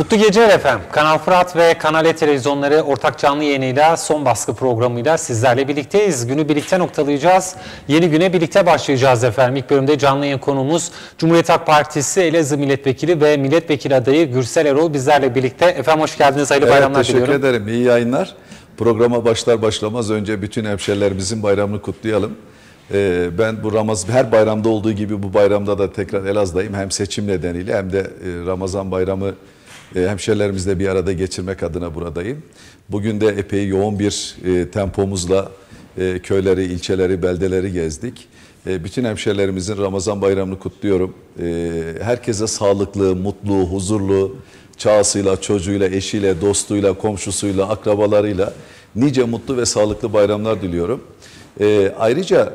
Mutlu geceler efendim. Kanal Fırat ve Kanal E televizyonları ortak canlı yayınıyla son baskı programıyla sizlerle birlikteyiz. Günü birlikte noktalayacağız. Yeni güne birlikte başlayacağız efendim. İlk bölümde canlı yayın konuğumuz Cumhuriyet Halk Partisi Elazığ Milletvekili ve Milletvekili adayı Gürsel Erol bizlerle birlikte. Efendim hoş geldiniz. Hayırlı evet, bayramlar teşekkür diliyorum. Teşekkür ederim. İyi yayınlar. Programa başlar başlamaz önce bütün hemşerilerimizin bayramını kutlayalım. Ee, ben bu Ramaz her bayramda olduğu gibi bu bayramda da tekrar Elazığ'dayım. Hem seçim nedeniyle hem de e, Ramazan bayramı e, hemşerilerimizle bir arada geçirmek adına buradayım. Bugün de epey yoğun bir e, tempomuzla e, köyleri, ilçeleri, beldeleri gezdik. Bütün hemşerilerimizin Ramazan bayramını kutluyorum. Herkese sağlıklı, mutlu, huzurlu, çağısıyla, çocuğuyla, eşiyle, dostuyla, komşusuyla, akrabalarıyla nice mutlu ve sağlıklı bayramlar diliyorum. ayrıca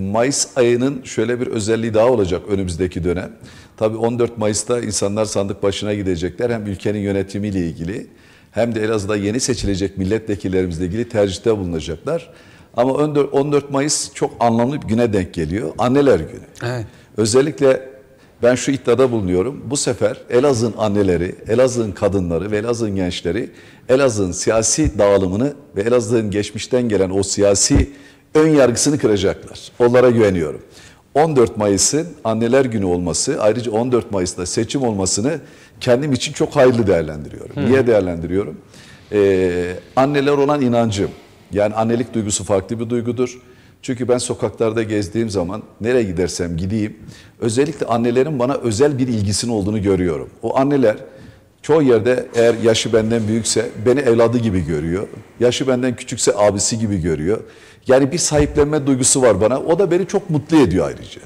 Mayıs ayının şöyle bir özelliği daha olacak önümüzdeki dönem. Tabii 14 Mayıs'ta insanlar sandık başına gidecekler. Hem ülkenin yönetimiyle ilgili hem de Elazığ'da yeni seçilecek milletvekillerimizle ilgili tercihte bulunacaklar. Ama 14 Mayıs çok anlamlı bir güne denk geliyor. Anneler günü. Evet. Özellikle ben şu iddiada bulunuyorum. Bu sefer Elazığ'ın anneleri, Elazığ'ın kadınları ve Elazığ'ın gençleri Elazığ'ın siyasi dağılımını ve Elazığ'ın geçmişten gelen o siyasi ön yargısını kıracaklar. Onlara güveniyorum. 14 Mayıs'ın anneler günü olması ayrıca 14 Mayıs'ta seçim olmasını kendim için çok hayırlı değerlendiriyorum. Hı. Niye değerlendiriyorum? Ee, anneler olan inancım. Yani annelik duygusu farklı bir duygudur. Çünkü ben sokaklarda gezdiğim zaman nereye gidersem gideyim özellikle annelerin bana özel bir ilgisinin olduğunu görüyorum. O anneler Çoğu yerde eğer yaşı benden büyükse beni evladı gibi görüyor. Yaşı benden küçükse abisi gibi görüyor. Yani bir sahiplenme duygusu var bana. O da beni çok mutlu ediyor ayrıca.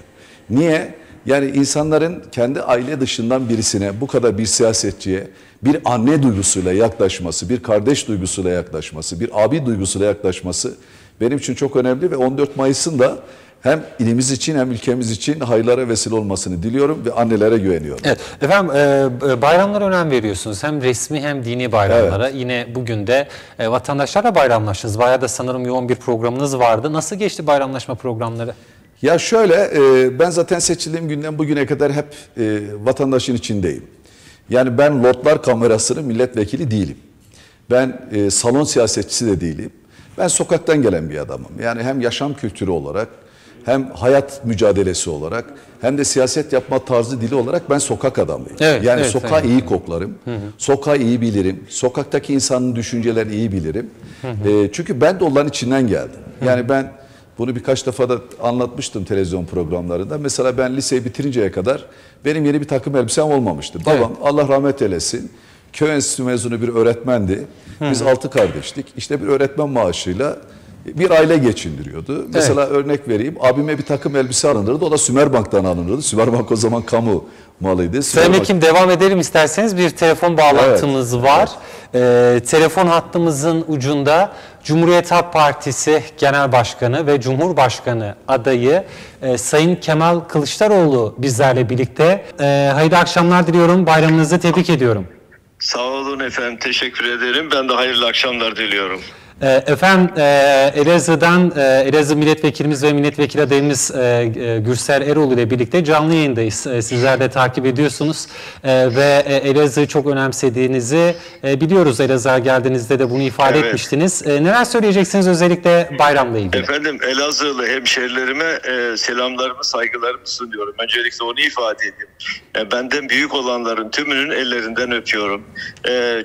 Niye? Yani insanların kendi aile dışından birisine, bu kadar bir siyasetçiye bir anne duygusuyla yaklaşması, bir kardeş duygusuyla yaklaşması, bir abi duygusuyla yaklaşması benim için çok önemli ve 14 Mayıs'ın da hem ilimiz için hem ülkemiz için hayırlara vesile olmasını diliyorum ve annelere güveniyorum. Evet. Efendim e, bayramlara önem veriyorsunuz. Hem resmi hem dini bayramlara. Evet. Yine bugün de e, vatandaşlarla bayramlaştınız. Bayağı da sanırım yoğun bir programınız vardı. Nasıl geçti bayramlaşma programları? Ya şöyle e, ben zaten seçildiğim günden bugüne kadar hep e, vatandaşın içindeyim. Yani ben lotlar kamerasının milletvekili değilim. Ben e, salon siyasetçisi de değilim. Ben sokaktan gelen bir adamım. Yani hem yaşam kültürü olarak hem hayat mücadelesi olarak hem de siyaset yapma tarzı dili olarak ben sokak adamıyım. Evet, yani evet, sokağı evet. iyi koklarım, hı hı. sokağı iyi bilirim, sokaktaki insanın düşüncelerini iyi bilirim. Hı hı. E, çünkü ben de onların içinden geldim. Yani ben bunu birkaç defa da anlatmıştım televizyon programlarında. Mesela ben liseyi bitirinceye kadar benim yeni bir takım elbisem olmamıştı. Evet. Babam Allah rahmet eylesin köy enstitüsü mezunu bir öğretmendi. Biz altı kardeştik. İşte bir öğretmen maaşıyla bir aile geçindiriyordu. Evet. Mesela örnek vereyim. Abime bir takım elbise alınırdı. O da Sümerbank'tan alınırdı. Sümerbank o zaman kamu malıydı. Söylemekim devam edelim isterseniz. Bir telefon bağlantımız evet. var. Evet. Ee, telefon hattımızın ucunda Cumhuriyet Halk Partisi Genel Başkanı ve Cumhurbaşkanı adayı e, Sayın Kemal Kılıçdaroğlu bizlerle birlikte. E, hayırlı akşamlar diliyorum. Bayramınızı tebrik ediyorum. Sağ olun efendim. Teşekkür ederim. Ben de hayırlı akşamlar diliyorum. Ee, efendim e, Elazığ'dan e, Elazığ milletvekilimiz ve milletvekili adayımız e, Gürsel Eroğlu ile birlikte canlı yayındayız. Sizler de takip ediyorsunuz ve Elazığ'ı çok önemsediğinizi biliyoruz. Elazığ'a geldiğinizde de bunu ifade evet. etmiştiniz. Neler söyleyeceksiniz özellikle bayramla ilgili? Efendim Elazığlı hemşerilerime selamlarımı saygılarımı sunuyorum. Öncelikle onu ifade edeyim. Benden büyük olanların tümünün ellerinden öpüyorum.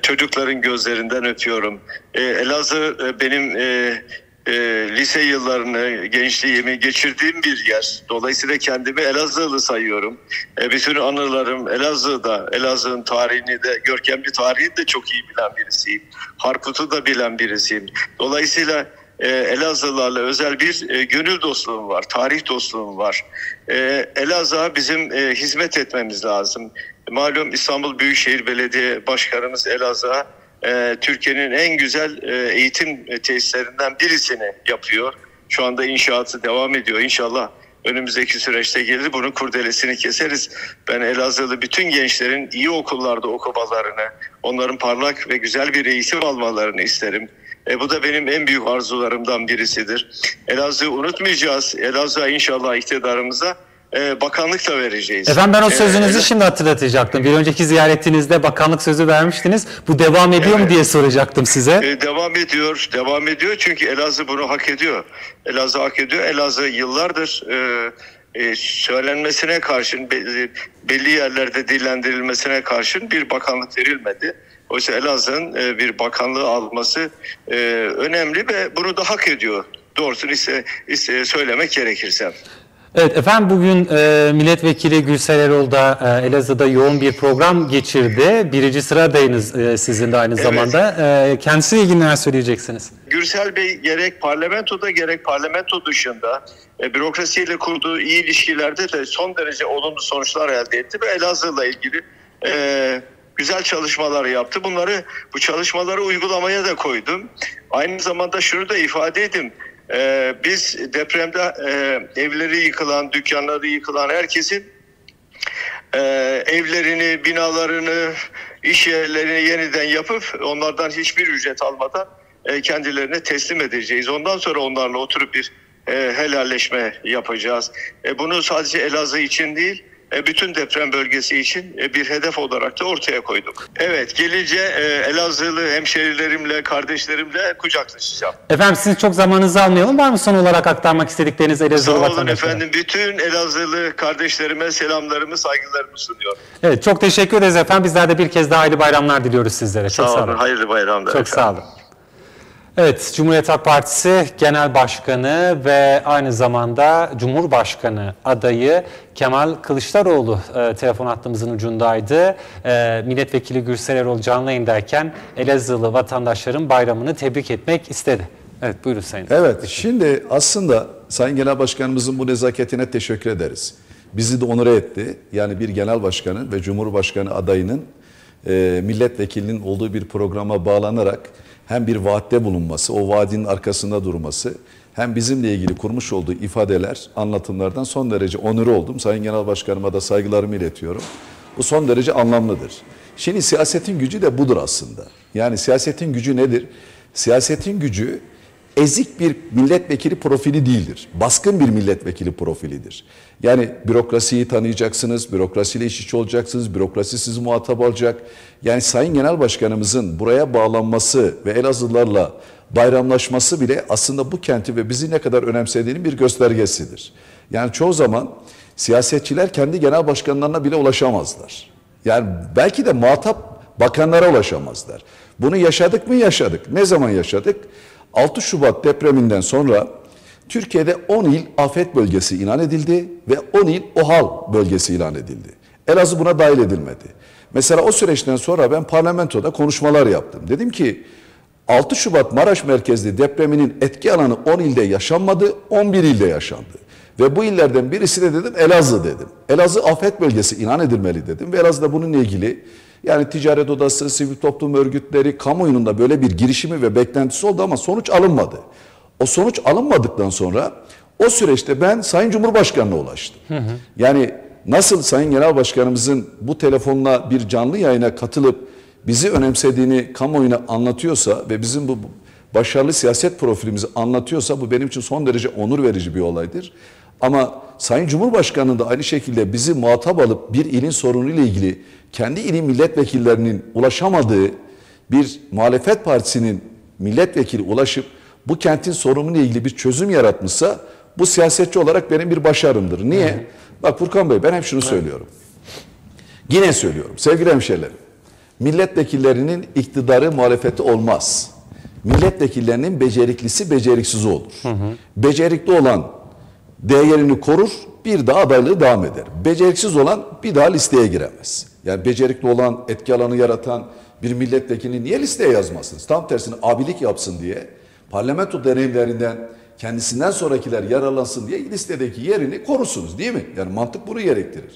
Çocukların gözlerinden öpüyorum e, Elazığ e, benim e, e, lise yıllarını, gençliğimi geçirdiğim bir yer. Dolayısıyla kendimi Elazığlı sayıyorum. E, bütün anılarım Elazığ'da, Elazığ'ın tarihini de, görkemli tarihini de çok iyi bilen birisiyim. Harput'u da bilen birisiyim. Dolayısıyla e, Elazığlarla özel bir e, gönül dostluğum var, tarih dostluğum var. E, Elazığ'a bizim e, hizmet etmemiz lazım. Malum İstanbul Büyükşehir Belediye Başkanımız Elazığ'a e, Türkiye'nin en güzel e, eğitim e, tesislerinden birisini yapıyor. Şu anda inşaatı devam ediyor. İnşallah önümüzdeki süreçte gelir bunun kurdelesini keseriz. Ben Elazığlı bütün gençlerin iyi okullarda okumalarını, onların parlak ve güzel bir eğitim almalarını isterim. E, bu da benim en büyük arzularımdan birisidir. Elazığ'ı unutmayacağız. Elazığ'a inşallah iktidarımıza e, ee, bakanlık da vereceğiz. Efendim ben o ee, sözünüzü evet. şimdi hatırlatacaktım. Bir önceki ziyaretinizde bakanlık sözü vermiştiniz. Bu devam ediyor evet. mu diye soracaktım size. E, devam ediyor. Devam ediyor çünkü Elazığ bunu hak ediyor. Elazığ hak ediyor. Elazığ yıllardır e, e, söylenmesine karşın belli, e, belli yerlerde dillendirilmesine karşın bir bakanlık verilmedi. Oysa Elazığ'ın e, bir bakanlığı alması e, önemli ve bunu da hak ediyor. Doğrusunu ise, ise söylemek gerekirse. Evet efendim bugün e, milletvekili Gülsel Erol e, Elazığ'da yoğun bir program geçirdi. Birinci sıradayınız e, sizin de aynı evet. zamanda. E, kendisiyle ilgili neler söyleyeceksiniz? Gürsel Bey gerek parlamentoda gerek parlamento dışında e, bürokrasiyle kurduğu iyi ilişkilerde de son derece olumlu sonuçlar elde etti ve Elazığ'la ilgili e, güzel çalışmalar yaptı. Bunları bu çalışmaları uygulamaya da koydum. Aynı zamanda şunu da ifade edeyim. Ee, biz depremde e, evleri yıkılan, dükkanları yıkılan herkesin e, evlerini, binalarını, iş yerlerini yeniden yapıp onlardan hiçbir ücret almadan e, kendilerine teslim edeceğiz. Ondan sonra onlarla oturup bir e, helalleşme yapacağız. E, bunu sadece Elazığ için değil, e, bütün deprem bölgesi için e, bir hedef olarak da ortaya koyduk. Evet gelince e, Elazığlı hemşerilerimle, kardeşlerimle kucaklaşacağım. Efendim sizin çok zamanınızı almayalım. Var mı son olarak aktarmak istedikleriniz Elazığlı Sağ olun efendim. Bütün Elazığlı kardeşlerime selamlarımı, saygılarımı sunuyorum. Evet çok teşekkür ederiz efendim. Bizler de bir kez daha hayırlı bayramlar diliyoruz sizlere. Sağ çok olun, sağ olun. Hayırlı bayramlar. Çok efendim. sağ olun. Evet, Cumhuriyet Halk Partisi Genel Başkanı ve aynı zamanda Cumhurbaşkanı adayı Kemal Kılıçdaroğlu e, telefon hattımızın ucundaydı. E, Milletvekili Gürsel Erol canlı yayındayken Elazığlı vatandaşların bayramını tebrik etmek istedi. Evet, buyurun Sayın. Evet, şimdi aslında Sayın Genel Başkanımızın bu nezaketine teşekkür ederiz. Bizi de onur etti. Yani bir genel başkanın ve cumhurbaşkanı adayının e, milletvekilinin olduğu bir programa bağlanarak hem bir vaatte bulunması, o vaadin arkasında durması hem bizimle ilgili kurmuş olduğu ifadeler, anlatımlardan son derece onur oldum. Sayın Genel Başkanıma da saygılarımı iletiyorum. Bu son derece anlamlıdır. Şimdi siyasetin gücü de budur aslında. Yani siyasetin gücü nedir? Siyasetin gücü ezik bir milletvekili profili değildir. Baskın bir milletvekili profilidir. Yani bürokrasiyi tanıyacaksınız, bürokrasiyle iş içi olacaksınız, bürokrasi sizi muhatap alacak. Yani Sayın Genel Başkanımızın buraya bağlanması ve Elazığlılarla bayramlaşması bile aslında bu kenti ve bizi ne kadar önemsediğinin bir göstergesidir. Yani çoğu zaman siyasetçiler kendi genel başkanlarına bile ulaşamazlar. Yani belki de muhatap bakanlara ulaşamazlar. Bunu yaşadık mı yaşadık. Ne zaman yaşadık? 6 Şubat depreminden sonra Türkiye'de 10 il afet bölgesi ilan edildi ve 10 il OHAL bölgesi ilan edildi. Elazığ buna dahil edilmedi. Mesela o süreçten sonra ben parlamentoda konuşmalar yaptım. Dedim ki 6 Şubat Maraş merkezli depreminin etki alanı 10 ilde yaşanmadı, 11 ilde yaşandı. Ve bu illerden birisi de dedim Elazığ dedim. Elazığ afet bölgesi ilan edilmeli dedim ve Elazığ'da bununla ilgili yani ticaret odası, sivil toplum örgütleri, kamuoyunun da böyle bir girişimi ve beklentisi oldu ama sonuç alınmadı. O sonuç alınmadıktan sonra o süreçte ben Sayın Cumhurbaşkanı'na ulaştım. Hı hı. Yani nasıl Sayın Genel Başkanımızın bu telefonla bir canlı yayına katılıp bizi önemsediğini kamuoyuna anlatıyorsa ve bizim bu başarılı siyaset profilimizi anlatıyorsa bu benim için son derece onur verici bir olaydır. Ama Sayın Cumhurbaşkanı da aynı şekilde bizi muhatap alıp bir ilin sorunuyla ilgili kendi ilin milletvekillerinin ulaşamadığı bir muhalefet partisinin milletvekili ulaşıp bu kentin sorunuyla ilgili bir çözüm yaratmışsa bu siyasetçi olarak benim bir başarımdır. Niye? Hı Bak Furkan Bey ben hep şunu hı. söylüyorum. Yine söylüyorum sevgili hemşehrilerim. Milletvekillerinin iktidarı muhalefeti olmaz. Milletvekillerinin beceriklisi beceriksiz olur. Hı hı. Becerikli olan değerini korur, bir daha adaylığı devam eder. Beceriksiz olan bir daha listeye giremez. Yani becerikli olan, etki alanı yaratan bir milletvekilini niye listeye yazmazsınız? Tam tersine abilik yapsın diye parlamento deneyimlerinden kendisinden sonrakiler yararlansın diye listedeki yerini korusunuz değil mi? Yani mantık bunu gerektirir.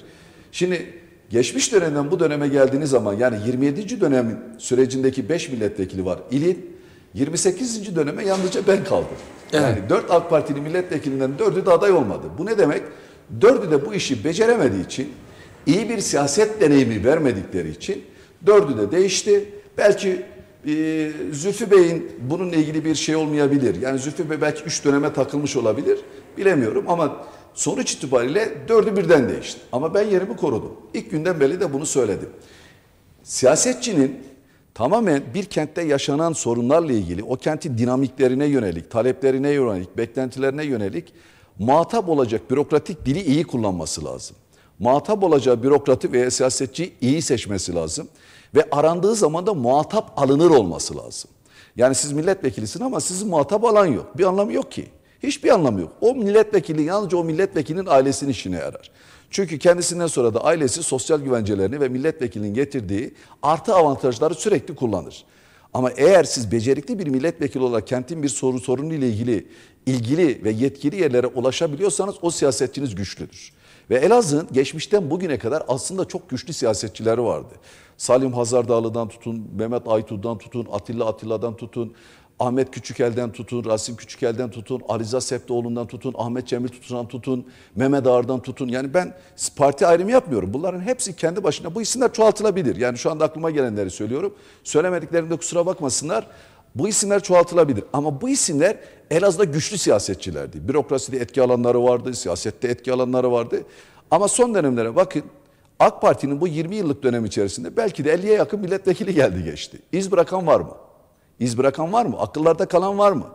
Şimdi geçmiş dönemden bu döneme geldiğiniz zaman yani 27. Dönemin sürecindeki 5 milletvekili var. İlin 28. döneme yalnızca ben kaldım. Yani evet. 4 AK Partili milletvekilinden 4'ü de aday olmadı. Bu ne demek? 4'ü de bu işi beceremediği için, iyi bir siyaset deneyimi vermedikleri için 4'ü de değişti. Belki e, Zülfü Bey'in bununla ilgili bir şey olmayabilir. Yani Zülfü Bey belki 3 döneme takılmış olabilir. Bilemiyorum ama sonuç itibariyle 4'ü birden değişti. Ama ben yerimi korudum. İlk günden beri de bunu söyledim. Siyasetçinin tamamen bir kentte yaşanan sorunlarla ilgili, o kentin dinamiklerine yönelik, taleplerine yönelik, beklentilerine yönelik muhatap olacak bürokratik dili iyi kullanması lazım. Muhatap olacağı bürokratı veya siyasetçi iyi seçmesi lazım. Ve arandığı zaman da muhatap alınır olması lazım. Yani siz milletvekilisin ama sizin muhatap alan yok. Bir anlamı yok ki. Hiçbir anlamı yok. O milletvekili yalnızca o milletvekilinin ailesinin işine yarar. Çünkü kendisinden sonra da ailesi sosyal güvencelerini ve milletvekilinin getirdiği artı avantajları sürekli kullanır. Ama eğer siz becerikli bir milletvekili olarak kentin bir soru sorunu ile ilgili ilgili ve yetkili yerlere ulaşabiliyorsanız o siyasetçiniz güçlüdür. Ve Elazığ'ın geçmişten bugüne kadar aslında çok güçlü siyasetçileri vardı. Salim Hazardağlı'dan tutun, Mehmet Aytudan tutun, Atilla Atilla'dan tutun, Ahmet Küçükel'den tutun, Rasim Küçükel'den tutun, Ariza Septoğlu'ndan tutun, Ahmet Cemil Tutun'dan tutun, Mehmet Ağar'dan tutun. Yani ben parti ayrımı yapmıyorum. Bunların hepsi kendi başına bu isimler çoğaltılabilir. Yani şu anda aklıma gelenleri söylüyorum. Söylemediklerinde kusura bakmasınlar. Bu isimler çoğaltılabilir ama bu isimler en Elazığ'da güçlü siyasetçilerdi. Bürokraside etki alanları vardı, siyasette etki alanları vardı. Ama son dönemlere bakın AK Parti'nin bu 20 yıllık dönem içerisinde belki de 50'ye yakın milletvekili geldi geçti. İz bırakan var mı? İz bırakan var mı? Akıllarda kalan var mı?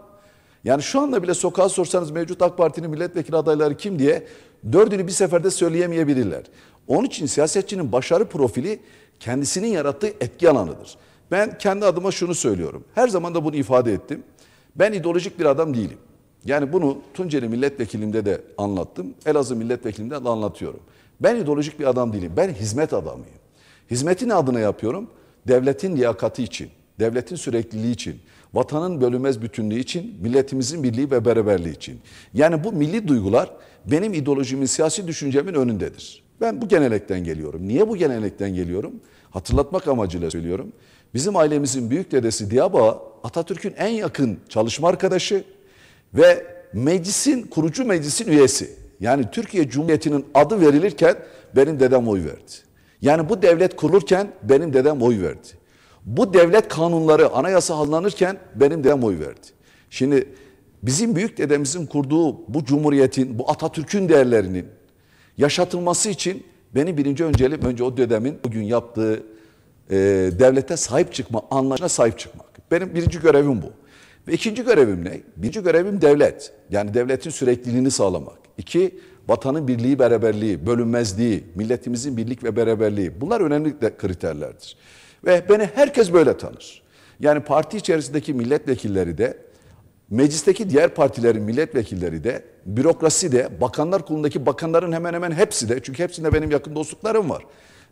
Yani şu anda bile sokağa sorsanız mevcut AK Parti'nin milletvekili adayları kim diye dördünü bir seferde söyleyemeyebilirler. Onun için siyasetçinin başarı profili kendisinin yarattığı etki alanıdır. Ben kendi adıma şunu söylüyorum. Her zaman da bunu ifade ettim. Ben ideolojik bir adam değilim. Yani bunu Tunceli milletvekilimde de anlattım. Elazığ milletvekilimde de anlatıyorum. Ben ideolojik bir adam değilim. Ben hizmet adamıyım. Hizmetin ne adına yapıyorum? Devletin liyakati için devletin sürekliliği için, vatanın bölünmez bütünlüğü için, milletimizin birliği ve beraberliği için. Yani bu milli duygular benim ideolojimin, siyasi düşüncemin önündedir. Ben bu genelekten geliyorum. Niye bu genelekten geliyorum? Hatırlatmak amacıyla söylüyorum. Bizim ailemizin büyük dedesi Diyaba Atatürk'ün en yakın çalışma arkadaşı ve meclisin kurucu meclisin üyesi. Yani Türkiye Cumhuriyeti'nin adı verilirken benim dedem oy verdi. Yani bu devlet kurulurken benim dedem oy verdi. Bu devlet kanunları anayasa alınırken benim dedem oy verdi. Şimdi bizim büyük dedemizin kurduğu bu cumhuriyetin, bu Atatürk'ün değerlerinin yaşatılması için benim birinci önceliğim önce o dedemin bugün yaptığı e, devlete sahip çıkma, anlayışına sahip çıkmak. Benim birinci görevim bu. Ve ikinci görevim ne? Birinci görevim devlet. Yani devletin sürekliliğini sağlamak. İki, vatanın birliği, beraberliği, bölünmezliği, milletimizin birlik ve beraberliği. Bunlar önemli kriterlerdir. Ve beni herkes böyle tanır. Yani parti içerisindeki milletvekilleri de, meclisteki diğer partilerin milletvekilleri de, bürokrasi de, bakanlar kurulundaki bakanların hemen hemen hepsi de, çünkü hepsinde benim yakın dostluklarım var.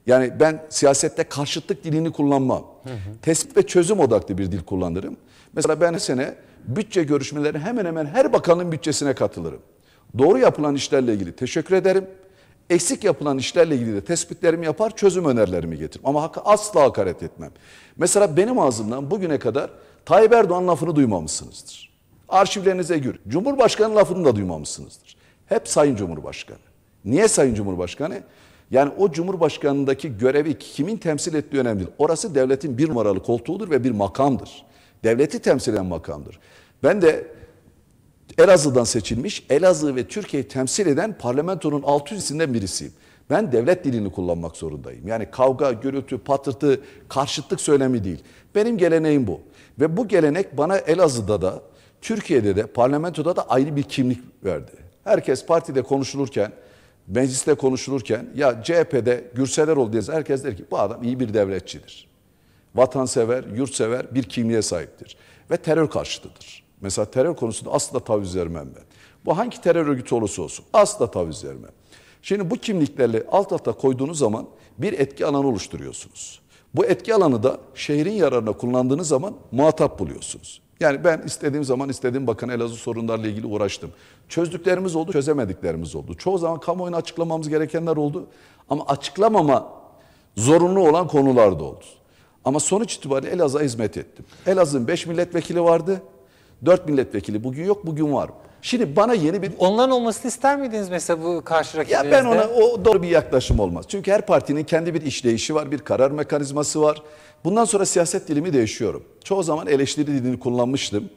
Yani ben siyasette karşıtlık dilini kullanmam. Hı hı. Tespit ve çözüm odaklı bir dil kullanırım. Mesela ben sene bütçe görüşmeleri hemen hemen her bakanın bütçesine katılırım. Doğru yapılan işlerle ilgili teşekkür ederim eksik yapılan işlerle ilgili de tespitlerimi yapar, çözüm önerilerimi getiririm. Ama hak asla hakaret etmem. Mesela benim ağzımdan bugüne kadar Tayyip Erdoğan lafını duymamışsınızdır. Arşivlerinize gir. Cumhurbaşkanı lafını da duymamışsınızdır. Hep Sayın Cumhurbaşkanı. Niye Sayın Cumhurbaşkanı? Yani o Cumhurbaşkanı'ndaki görevi kimin temsil ettiği önemli değil. Orası devletin bir numaralı koltuğudur ve bir makamdır. Devleti temsil eden makamdır. Ben de Elazığ'dan seçilmiş, Elazığ ve Türkiye'yi temsil eden parlamentonun 600'sinden birisiyim. Ben devlet dilini kullanmak zorundayım. Yani kavga, gürültü, patırtı, karşıtlık söylemi değil. Benim geleneğim bu. Ve bu gelenek bana Elazığ'da da, Türkiye'de de, parlamentoda da ayrı bir kimlik verdi. Herkes partide konuşulurken, mecliste konuşulurken ya CHP'de Gürseleroğlu diye herkes der ki bu adam iyi bir devletçidir. Vatansever, yurtsever bir kimliğe sahiptir ve terör karşıtıdır. Mesela terör konusunda asla taviz vermem ben. Bu hangi terör örgütü olursa olsun asla taviz vermem. Şimdi bu kimliklerle alt alta koyduğunuz zaman bir etki alanı oluşturuyorsunuz. Bu etki alanı da şehrin yararına kullandığınız zaman muhatap buluyorsunuz. Yani ben istediğim zaman istediğim Bakan Elazığ sorunlarla ilgili uğraştım. Çözdüklerimiz oldu, çözemediklerimiz oldu. Çoğu zaman kamuoyuna açıklamamız gerekenler oldu. Ama açıklamama zorunlu olan konular da oldu. Ama sonuç itibariyle Elazığ'a hizmet ettim. Elazığ'ın 5 milletvekili vardı. Dört milletvekili bugün yok, bugün var. Şimdi bana yeni bir... Onların olmasını ister miydiniz mesela bu karşı rakibinizde? Ya ben ona o doğru bir yaklaşım olmaz. Çünkü her partinin kendi bir işleyişi var, bir karar mekanizması var. Bundan sonra siyaset dilimi değişiyorum. Çoğu zaman eleştiri dilini kullanmıştım.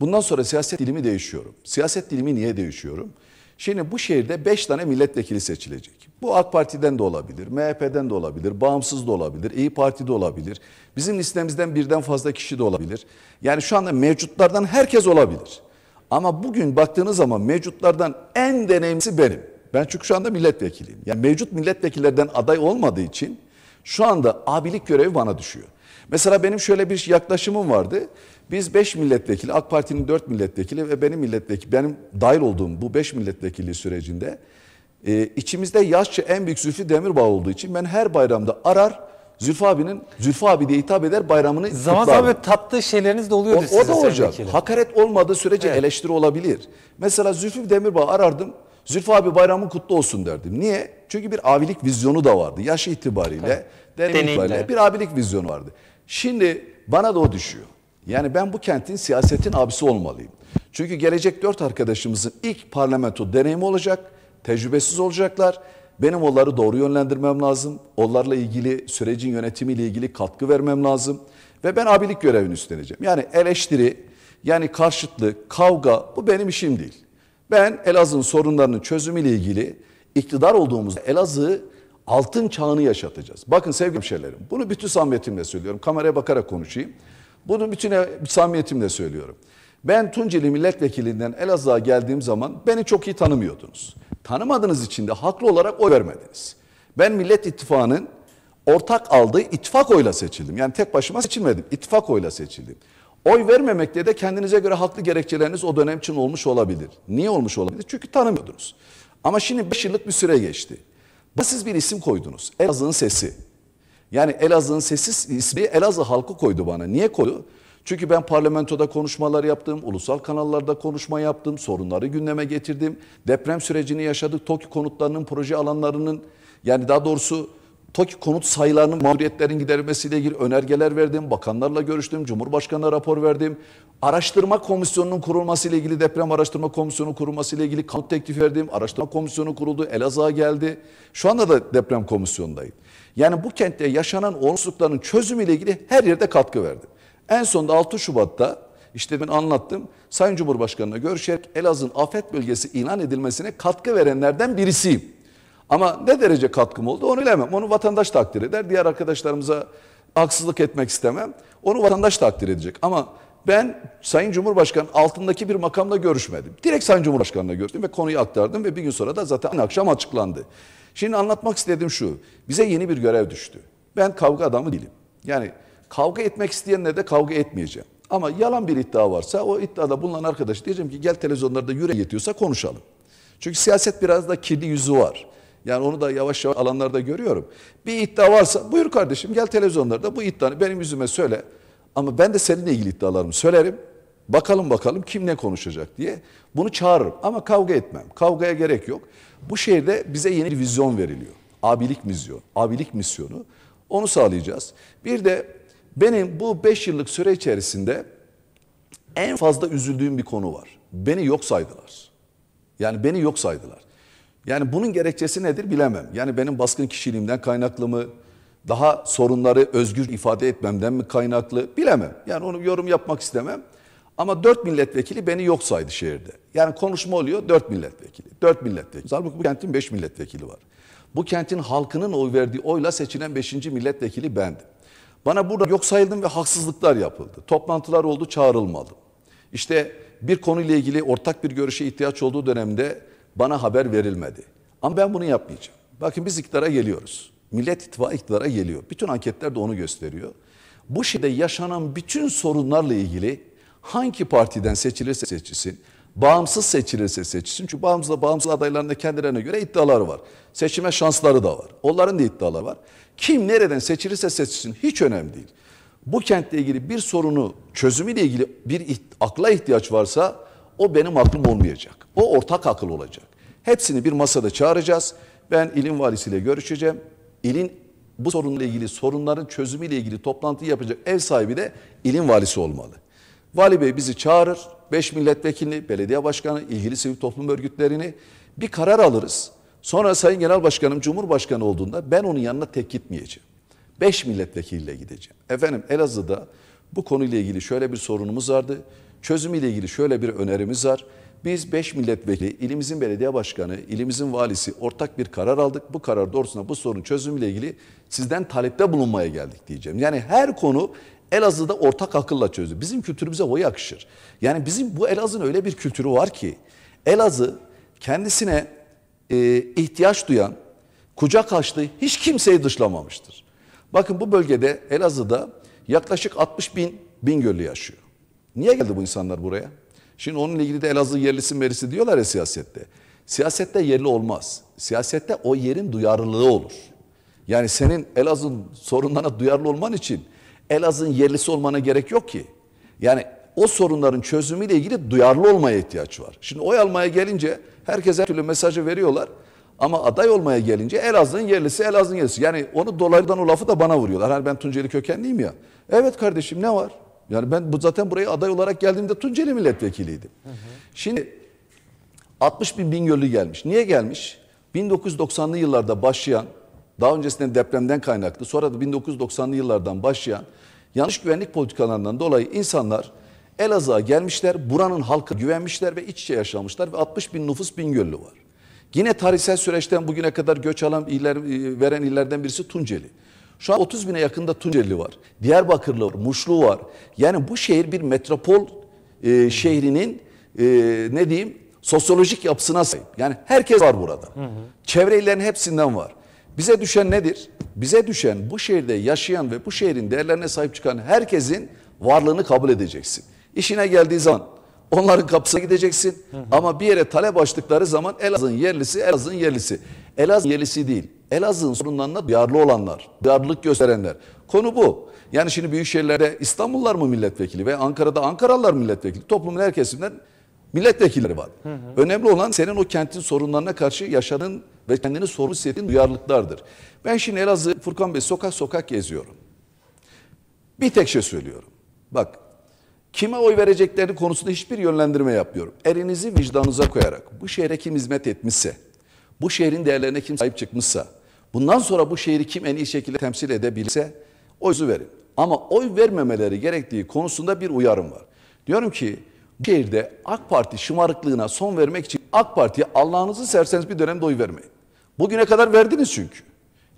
Bundan sonra siyaset dilimi değişiyorum. Siyaset dilimi niye değişiyorum? Şimdi bu şehirde 5 tane milletvekili seçilecek. Bu AK Parti'den de olabilir, MHP'den de olabilir, bağımsız da olabilir, İyi Parti de olabilir. Bizim listemizden birden fazla kişi de olabilir. Yani şu anda mevcutlardan herkes olabilir. Ama bugün baktığınız zaman mevcutlardan en deneyimlisi benim. Ben çünkü şu anda milletvekiliyim. Yani mevcut milletvekillerden aday olmadığı için şu anda abilik görevi bana düşüyor. Mesela benim şöyle bir yaklaşımım vardı. Biz 5 milletvekili, AK Parti'nin 4 milletvekili ve benim milletvekili, benim dahil olduğum bu 5 milletvekili sürecinde e, içimizde yaşça en büyük Zülfü Demirbağ olduğu için ben her bayramda arar Zülfü abinin Zülfü abi diye hitap eder bayramını Zaman kutlardım. zaman tatlı şeyleriniz de oluyordu o, o da olacak. Sevdikiyle. Hakaret olmadığı sürece Evet. eleştiri olabilir. Mesela Zülfü Demirbağ arardım. Zülfü abi bayramın kutlu olsun derdim. Niye? Çünkü bir abilik vizyonu da vardı. Yaş itibariyle, deneyim itibariyle bir abilik vizyonu vardı. Şimdi bana da o düşüyor. Yani ben bu kentin siyasetin abisi olmalıyım. Çünkü gelecek dört arkadaşımızın ilk parlamento deneyimi olacak tecrübesiz olacaklar. Benim onları doğru yönlendirmem lazım. Onlarla ilgili sürecin yönetimiyle ilgili katkı vermem lazım. Ve ben abilik görevini üstleneceğim. Yani eleştiri, yani karşıtlık, kavga bu benim işim değil. Ben Elazığ'ın sorunlarının çözümüyle ilgili iktidar olduğumuzda Elazığ'ı altın çağını yaşatacağız. Bakın sevgili şeylerim bunu bütün samimiyetimle söylüyorum. Kameraya bakarak konuşayım. Bunu bütün e, samimiyetimle söylüyorum. Ben Tunceli milletvekilinden Elazığ'a geldiğim zaman beni çok iyi tanımıyordunuz tanımadığınız için de haklı olarak oy vermediniz. Ben Millet İttifakı'nın ortak aldığı ittifak oyla seçildim. Yani tek başıma seçilmedim. İttifak oyla seçildim. Oy vermemekte de kendinize göre haklı gerekçeleriniz o dönem için olmuş olabilir. Niye olmuş olabilir? Çünkü tanımıyordunuz. Ama şimdi 5 yıllık bir süre geçti. Siz bir isim koydunuz. Elazığ'ın sesi. Yani Elazığ'ın sesi ismi Elazığ halkı koydu bana. Niye koydu? Çünkü ben parlamentoda konuşmalar yaptım, ulusal kanallarda konuşma yaptım, sorunları gündeme getirdim. Deprem sürecini yaşadık. TOKİ konutlarının proje alanlarının yani daha doğrusu TOKİ konut sayılarının mağduriyetlerin giderilmesiyle ilgili önergeler verdim. Bakanlarla görüştüm, Cumhurbaşkanı'na rapor verdim. Araştırma komisyonunun kurulması ile ilgili deprem araştırma komisyonu kurulması ile ilgili kanıt teklifi verdim. Araştırma komisyonu kuruldu, Elazığ'a geldi. Şu anda da deprem komisyonundayım. Yani bu kentte yaşanan olumsuzlukların çözümü ile ilgili her yerde katkı verdim. En sonunda 6 Şubat'ta işte ben anlattım Sayın Cumhurbaşkanı'na görüşerek Elazığ'ın afet bölgesi ilan edilmesine katkı verenlerden birisiyim. Ama ne derece katkım oldu onu bilemem. Onu vatandaş takdir eder. Diğer arkadaşlarımıza haksızlık etmek istemem. Onu vatandaş takdir edecek. Ama ben Sayın Cumhurbaşkanı altındaki bir makamla görüşmedim. Direkt Sayın Cumhurbaşkanı'na görüştüm ve konuyu aktardım ve bir gün sonra da zaten akşam açıklandı. Şimdi anlatmak istediğim şu. Bize yeni bir görev düştü. Ben kavga adamı değilim. Yani Kavga etmek isteyenle de kavga etmeyeceğim. Ama yalan bir iddia varsa o iddiada bulunan arkadaş diyeceğim ki gel televizyonlarda yüreği yetiyorsa konuşalım. Çünkü siyaset biraz da kirli yüzü var. Yani onu da yavaş yavaş alanlarda görüyorum. Bir iddia varsa buyur kardeşim gel televizyonlarda bu iddianı benim yüzüme söyle. Ama ben de seninle ilgili iddialarımı söylerim. Bakalım bakalım kim ne konuşacak diye. Bunu çağırırım ama kavga etmem. Kavgaya gerek yok. Bu şehirde bize yeni bir vizyon veriliyor. Abilik misyonu. Abilik misyonu. Onu sağlayacağız. Bir de benim bu 5 yıllık süre içerisinde en fazla üzüldüğüm bir konu var. Beni yok saydılar. Yani beni yok saydılar. Yani bunun gerekçesi nedir bilemem. Yani benim baskın kişiliğimden kaynaklı mı? Daha sorunları özgür ifade etmemden mi kaynaklı? Bilemem. Yani onu yorum yapmak istemem. Ama dört milletvekili beni yok saydı şehirde. Yani konuşma oluyor dört milletvekili. Dört milletvekili. Halbuki bu kentin beş milletvekili var. Bu kentin halkının oy verdiği oyla seçilen beşinci milletvekili bendim. Bana burada yok sayıldım ve haksızlıklar yapıldı. Toplantılar oldu, çağrılmadım. İşte bir konuyla ilgili ortak bir görüşe ihtiyaç olduğu dönemde bana haber verilmedi. Ama ben bunu yapmayacağım. Bakın biz iktidara geliyoruz. Millet ittifakı iktidara geliyor. Bütün anketler de onu gösteriyor. Bu şekilde yaşanan bütün sorunlarla ilgili hangi partiden seçilirse seçilsin bağımsız seçilirse seçilsin. Çünkü bağımsız, bağımsız adayların da kendilerine göre iddiaları var. Seçime şansları da var. Onların da iddiaları var. Kim nereden seçilirse seçilsin hiç önemli değil. Bu kentle ilgili bir sorunu çözümüyle ilgili bir akla ihtiyaç varsa o benim aklım olmayacak. O ortak akıl olacak. Hepsini bir masada çağıracağız. Ben ilin valisiyle görüşeceğim. İlin bu sorunla ilgili sorunların çözümüyle ilgili toplantı yapacak ev sahibi de ilin valisi olmalı. Vali Bey bizi çağırır 5 milletvekilini, belediye başkanı, ilgili sivil toplum örgütlerini bir karar alırız. Sonra Sayın Genel Başkanım Cumhurbaşkanı olduğunda ben onun yanına tek gitmeyeceğim. 5 milletvekiliyle gideceğim. Efendim Elazığ'da bu konuyla ilgili şöyle bir sorunumuz vardı. Çözümüyle ilgili şöyle bir önerimiz var. Biz 5 milletvekili, ilimizin belediye başkanı, ilimizin valisi ortak bir karar aldık. Bu karar doğrusuna bu sorun çözümüyle ilgili sizden talepte bulunmaya geldik diyeceğim. Yani her konu Elazığ'da ortak akılla çözdü. Bizim kültürümüze o yakışır. Yani bizim bu Elazığ'ın öyle bir kültürü var ki Elazığ kendisine e, ihtiyaç duyan, kucak açtığı hiç kimseyi dışlamamıştır. Bakın bu bölgede Elazığ'da yaklaşık 60 bin Bingöl'lü yaşıyor. Niye geldi bu insanlar buraya? Şimdi onunla ilgili de Elazığ yerlisi merisi diyorlar ya siyasette. Siyasette yerli olmaz. Siyasette o yerin duyarlılığı olur. Yani senin Elazığ'ın sorunlarına duyarlı olman için Elazığ'ın yerlisi olmana gerek yok ki. Yani o sorunların çözümüyle ilgili duyarlı olmaya ihtiyaç var. Şimdi oy almaya gelince herkese her türlü mesajı veriyorlar. Ama aday olmaya gelince Elazığ'ın yerlisi Elazığ'ın yerlisi. Yani onu dolaydan o lafı da bana vuruyorlar. Hani ben Tunceli kökenliyim ya. Evet kardeşim ne var? Yani ben bu zaten buraya aday olarak geldiğimde Tunceli milletvekiliydim. Hı hı. Şimdi 60 bin Bingöl'lü gelmiş. Niye gelmiş? 1990'lı yıllarda başlayan daha öncesinde depremden kaynaklı sonra da 1990'lı yıllardan başlayan yanlış güvenlik politikalarından dolayı insanlar Elazığ'a gelmişler, buranın halkı güvenmişler ve iç içe yaşamışlar ve 60 bin nüfus Bingöllü var. Yine tarihsel süreçten bugüne kadar göç alan iller, e, veren illerden birisi Tunceli. Şu an 30 bine yakında Tunceli var. Diyarbakırlı var, Muşlu var. Yani bu şehir bir metropol e, şehrinin e, ne diyeyim sosyolojik yapısına sahip. Yani herkes var burada. Hı hı. Çevre illerin hepsinden var. Bize düşen nedir? Bize düşen bu şehirde yaşayan ve bu şehrin değerlerine sahip çıkan herkesin varlığını kabul edeceksin. İşine geldiği zaman onların kapısına gideceksin. Hı hı. Ama bir yere talep açtıkları zaman Elazığ'ın yerlisi, Elazığ'ın yerlisi. Elazığ'ın yerlisi değil. Elazığ'ın sorunlarına duyarlı olanlar, duyarlılık gösterenler. Konu bu. Yani şimdi büyük şehirlerde İstanbullar mı milletvekili ve Ankara'da Ankaralılar mı milletvekili? Toplumun her kesiminden milletvekilleri var. Hı hı. Önemli olan senin o kentin sorunlarına karşı yaşadığın ve kendini sorumlu hissettiğin duyarlılıklardır. Ben şimdi Elazığ Furkan Bey sokak sokak geziyorum. Bir tek şey söylüyorum. Bak kime oy vereceklerini konusunda hiçbir yönlendirme yapmıyorum. Elinizi vicdanınıza koyarak bu şehre kim hizmet etmişse, bu şehrin değerlerine kim sahip çıkmışsa, bundan sonra bu şehri kim en iyi şekilde temsil edebilirse oyuzu verin. Ama oy vermemeleri gerektiği konusunda bir uyarım var. Diyorum ki bu şehirde AK Parti şımarıklığına son vermek için AK Parti'ye Allah'ınızı serseniz bir dönemde oy vermeyin. Bugüne kadar verdiniz çünkü.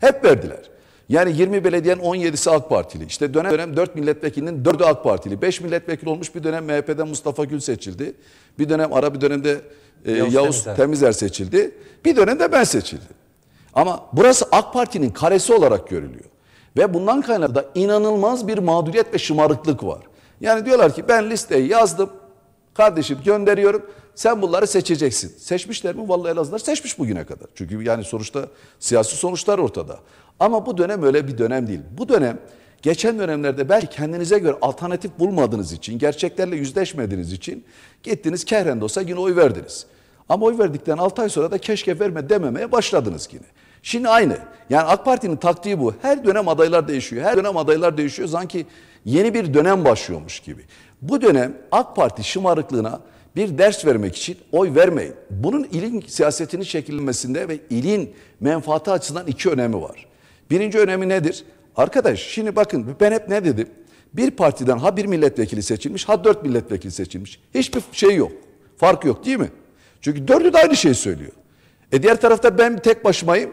Hep verdiler. Yani 20 belediyenin 17'si AK Partili. İşte dönem dönem 4 milletvekilinin 4'ü AK Partili. 5 milletvekili olmuş bir dönem MHP'den Mustafa Gül seçildi. Bir dönem ara bir dönemde e, Yavuz, Yavuz Temizler. Temizler seçildi. Bir dönemde ben seçildim. Ama burası AK Parti'nin karesi olarak görülüyor. Ve bundan kaynaklı da inanılmaz bir mağduriyet ve şımarıklık var. Yani diyorlar ki ben listeyi yazdım. Kardeşim gönderiyorum. Sen bunları seçeceksin. Seçmişler mi? Vallahi Elazığlar seçmiş bugüne kadar. Çünkü yani sonuçta siyasi sonuçlar ortada. Ama bu dönem öyle bir dönem değil. Bu dönem geçen dönemlerde belki kendinize göre alternatif bulmadığınız için, gerçeklerle yüzleşmediğiniz için gittiniz kehre olsa yine oy verdiniz. Ama oy verdikten 6 ay sonra da keşke verme dememeye başladınız yine. Şimdi aynı. Yani AK Parti'nin taktiği bu. Her dönem adaylar değişiyor. Her dönem adaylar değişiyor. Sanki yeni bir dönem başlıyormuş gibi. Bu dönem AK Parti şımarıklığına bir ders vermek için oy vermeyin. Bunun ilin siyasetinin şekillenmesinde ve ilin menfaati açısından iki önemi var. Birinci önemi nedir? Arkadaş şimdi bakın ben hep ne dedim? Bir partiden ha bir milletvekili seçilmiş ha dört milletvekili seçilmiş. Hiçbir şey yok. Fark yok değil mi? Çünkü dördü de aynı şeyi söylüyor. E diğer tarafta ben tek başımayım.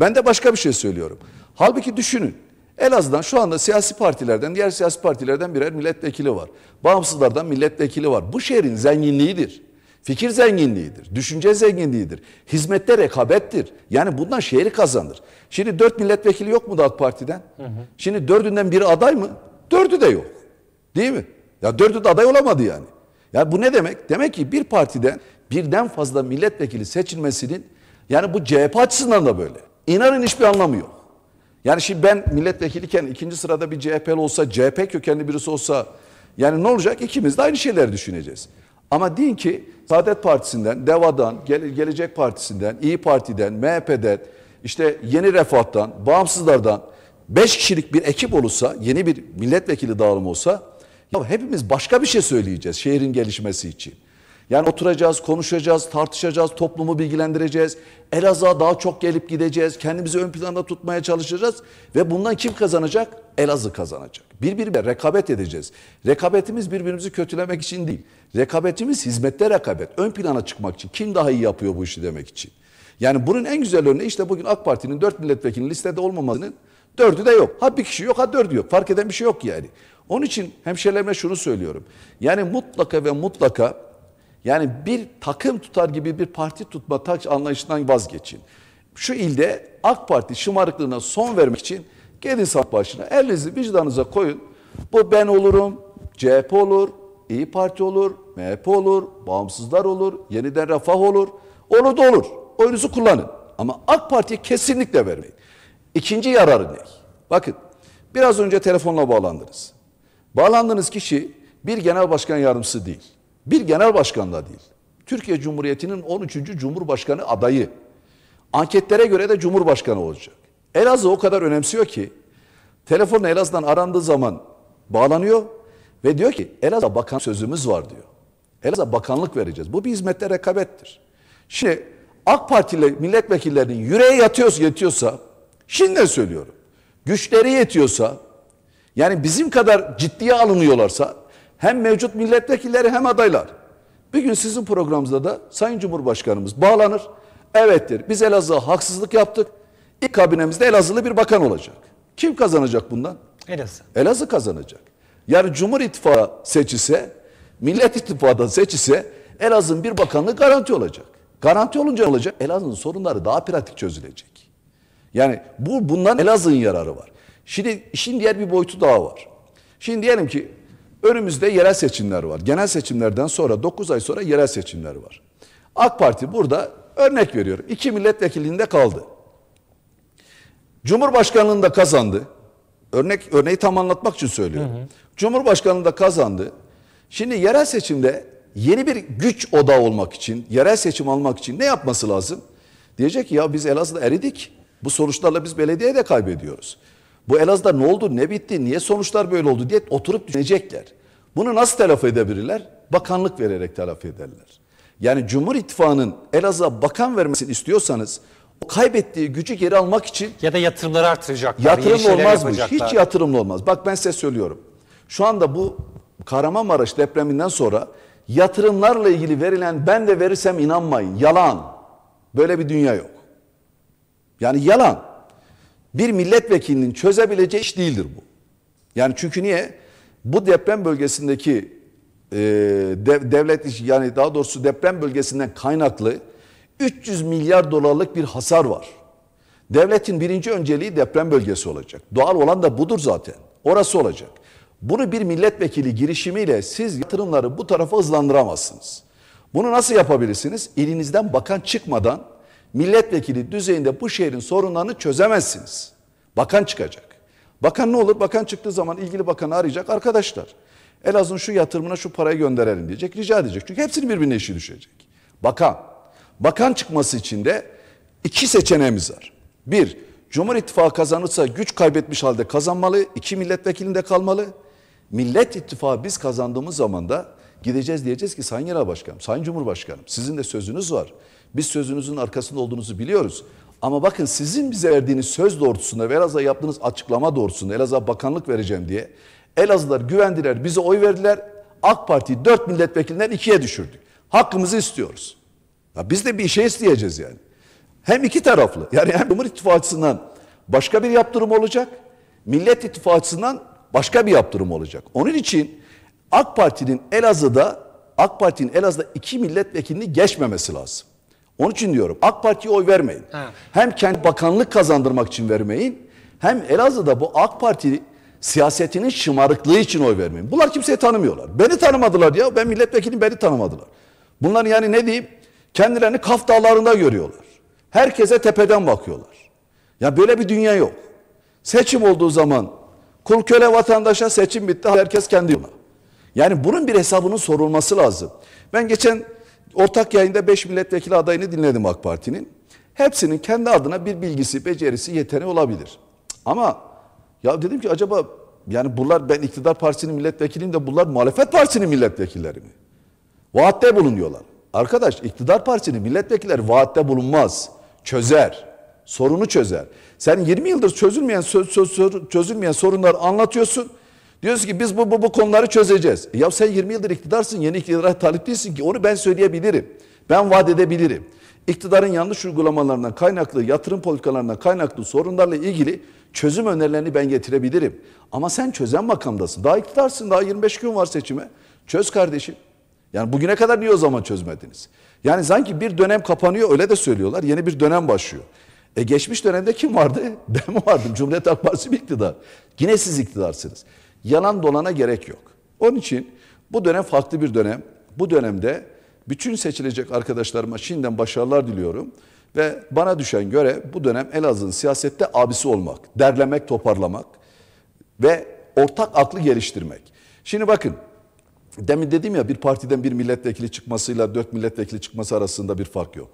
Ben de başka bir şey söylüyorum. Halbuki düşünün. En azından şu anda siyasi partilerden, diğer siyasi partilerden birer milletvekili var. Bağımsızlardan milletvekili var. Bu şehrin zenginliğidir. Fikir zenginliğidir, düşünce zenginliğidir, hizmette rekabettir. Yani bundan şehri kazanır. Şimdi dört milletvekili yok mu da AK Parti'den? Hı hı. Şimdi dördünden biri aday mı? Dördü de yok. Değil mi? Ya dördü de aday olamadı yani. Ya bu ne demek? Demek ki bir partiden birden fazla milletvekili seçilmesinin yani bu CHP açısından da böyle. İnanın hiçbir anlamı yok. Yani şimdi ben milletvekiliyken ikinci sırada bir CHP'li olsa, CHP kökenli birisi olsa yani ne olacak? İkimiz de aynı şeyler düşüneceğiz. Ama deyin ki Saadet Partisi'nden, DEVA'dan, Gele Gelecek Partisi'nden, İyi Parti'den, MHP'den, işte Yeni Refah'tan, Bağımsızlardan 5 kişilik bir ekip olursa, yeni bir milletvekili dağılımı olsa ya hepimiz başka bir şey söyleyeceğiz şehrin gelişmesi için. Yani oturacağız, konuşacağız, tartışacağız, toplumu bilgilendireceğiz. Elazığ'a daha çok gelip gideceğiz. Kendimizi ön planda tutmaya çalışacağız. Ve bundan kim kazanacak? Elazığ kazanacak. Birbirine rekabet edeceğiz. Rekabetimiz birbirimizi kötülemek için değil. Rekabetimiz hizmette rekabet. Ön plana çıkmak için. Kim daha iyi yapıyor bu işi demek için. Yani bunun en güzel örneği işte bugün AK Parti'nin 4 milletvekili listede olmamasının dördü de yok. Ha bir kişi yok ha dördü yok. Fark eden bir şey yok yani. Onun için hemşerilerime şunu söylüyorum. Yani mutlaka ve mutlaka yani bir takım tutar gibi bir parti tutma taç anlayışından vazgeçin. Şu ilde AK Parti şımarıklığına son vermek için gelin sap başına elinizi vicdanınıza koyun. Bu ben olurum, CHP olur, İyi Parti olur, MHP olur, bağımsızlar olur, yeniden refah olur. Olur da olur. Oyunuzu kullanın. Ama AK Parti'ye kesinlikle vermeyin. İkinci yararı ne? Bakın biraz önce telefonla bağlandınız. Bağlandığınız kişi bir genel başkan yardımcısı değil. Bir genel başkan da değil. Türkiye Cumhuriyeti'nin 13. Cumhurbaşkanı adayı. Anketlere göre de Cumhurbaşkanı olacak. Elazığ o kadar önemsiyor ki telefonla Elazığ'dan arandığı zaman bağlanıyor ve diyor ki Elazığ bakan sözümüz var diyor. Elazığ bakanlık vereceğiz. Bu bir hizmette rekabettir. Şimdi AK Partili milletvekillerinin yüreği yatıyorsa, yetiyorsa şimdi söylüyorum. Güçleri yetiyorsa yani bizim kadar ciddiye alınıyorlarsa hem mevcut milletvekilleri hem adaylar. Bir gün sizin programınızda da Sayın Cumhurbaşkanımız bağlanır. Evettir biz Elazığ'a haksızlık yaptık. İlk kabinemizde Elazığlı bir bakan olacak. Kim kazanacak bundan? Elazığ. Elazığ kazanacak. Yani Cumhur İttifakı seçilse, Millet İttifakı da seçilse Elazığ'ın bir bakanlığı garanti olacak. Garanti olunca olacak Elazığ'ın sorunları daha pratik çözülecek. Yani bu bundan Elazığ'ın yararı var. Şimdi işin diğer bir boyutu daha var. Şimdi diyelim ki Önümüzde yerel seçimler var. Genel seçimlerden sonra 9 ay sonra yerel seçimler var. AK Parti burada örnek veriyorum. iki milletvekilliğinde kaldı. Cumhurbaşkanlığında kazandı. Örnek örneği tam anlatmak için söylüyorum. Hı hı. Cumhurbaşkanlığında kazandı. Şimdi yerel seçimde yeni bir güç oda olmak için, yerel seçim almak için ne yapması lazım? Diyecek ki ya biz Elazığ'da eridik. Bu sonuçlarla biz belediye de kaybediyoruz. Bu Elazığ'da ne oldu, ne bitti, niye sonuçlar böyle oldu diye oturup düşünecekler. Bunu nasıl telafi edebilirler? Bakanlık vererek telafi ederler. Yani Cumhur İttifakı'nın Elazığ'a bakan vermesini istiyorsanız o kaybettiği gücü geri almak için ya da yatırımları artıracaklar. Yatırım mı? Hiç yatırımlı olmaz. Bak ben size söylüyorum. Şu anda bu Kahramanmaraş depreminden sonra yatırımlarla ilgili verilen ben de verirsem inanmayın. Yalan. Böyle bir dünya yok. Yani yalan bir milletvekilinin çözebileceği iş değildir bu. Yani çünkü niye? Bu deprem bölgesindeki e, dev, devlet iş yani daha doğrusu deprem bölgesinden kaynaklı 300 milyar dolarlık bir hasar var. Devletin birinci önceliği deprem bölgesi olacak. Doğal olan da budur zaten. Orası olacak. Bunu bir milletvekili girişimiyle siz yatırımları bu tarafa hızlandıramazsınız. Bunu nasıl yapabilirsiniz? İlinizden bakan çıkmadan milletvekili düzeyinde bu şehrin sorunlarını çözemezsiniz. Bakan çıkacak. Bakan ne olur? Bakan çıktığı zaman ilgili bakanı arayacak arkadaşlar. Elazığ'ın şu yatırımına şu parayı gönderelim diyecek, rica edecek. Çünkü hepsinin birbirine işi düşecek. Bakan. Bakan çıkması için de iki seçeneğimiz var. Bir, Cumhur İttifakı kazanırsa güç kaybetmiş halde kazanmalı, iki milletvekilinde kalmalı. Millet İttifakı biz kazandığımız zaman da gideceğiz diyeceğiz ki Sayın Genel Başkanım, Sayın Cumhurbaşkanım sizin de sözünüz var. Biz sözünüzün arkasında olduğunuzu biliyoruz. Ama bakın sizin bize verdiğiniz söz doğrultusunda ve Elazığ'a yaptığınız açıklama doğrultusunda Elazığ'a bakanlık vereceğim diye Elazığlar güvendiler, bize oy verdiler. AK Parti'yi dört milletvekilinden ikiye düşürdük. Hakkımızı istiyoruz. Ya biz de bir şey isteyeceğiz yani. Hem iki taraflı yani hem Cumhur İttifakı başka bir yaptırım olacak. Millet İttifakı başka bir yaptırım olacak. Onun için AK Parti'nin Elazığ'da AK Parti'nin Elazığ'da iki milletvekilini geçmemesi lazım. Onun için diyorum AK Parti'ye oy vermeyin. Ha. Hem kendi bakanlık kazandırmak için vermeyin. Hem Elazığ'da bu AK Parti siyasetinin şımarıklığı için oy vermeyin. Bunlar kimseyi tanımıyorlar. Beni tanımadılar ya. Ben milletvekili beni tanımadılar. Bunlar yani ne diyeyim? Kendilerini Kaf Dağları'nda görüyorlar. Herkese tepeden bakıyorlar. Ya böyle bir dünya yok. Seçim olduğu zaman kul köle vatandaşa seçim bitti. Herkes kendi yoluna. Yani bunun bir hesabının sorulması lazım. Ben geçen ortak yayında 5 milletvekili adayını dinledim AK Parti'nin. Hepsinin kendi adına bir bilgisi, becerisi, yeteneği olabilir. Ama ya dedim ki acaba yani bunlar ben iktidar partisinin milletvekiliyim de bunlar muhalefet partisinin milletvekilleri mi? Vaatte bulunuyorlar. Arkadaş iktidar partisinin milletvekilleri vaatte bulunmaz. Çözer. Sorunu çözer. Sen 20 yıldır çözülmeyen söz, söz, söz, çözülmeyen sorunları anlatıyorsun. Diyoruz ki biz bu, bu, bu konuları çözeceğiz. ya sen 20 yıldır iktidarsın yeni iktidara talip değilsin ki onu ben söyleyebilirim. Ben vaat edebilirim. İktidarın yanlış uygulamalarından kaynaklı, yatırım politikalarından kaynaklı sorunlarla ilgili çözüm önerilerini ben getirebilirim. Ama sen çözen makamdasın. Daha iktidarsın, daha 25 gün var seçime. Çöz kardeşim. Yani bugüne kadar niye o zaman çözmediniz? Yani sanki bir dönem kapanıyor öyle de söylüyorlar. Yeni bir dönem başlıyor. E geçmiş dönemde kim vardı? Ben vardım. Cumhuriyet Halk Partisi bir iktidar. Yine siz iktidarsınız. Yalan dolana gerek yok. Onun için bu dönem farklı bir dönem. Bu dönemde bütün seçilecek arkadaşlarıma şimdiden başarılar diliyorum. Ve bana düşen göre bu dönem Elazığ'ın siyasette abisi olmak, derlemek, toparlamak ve ortak aklı geliştirmek. Şimdi bakın demin dedim ya bir partiden bir milletvekili çıkmasıyla dört milletvekili çıkması arasında bir fark yok.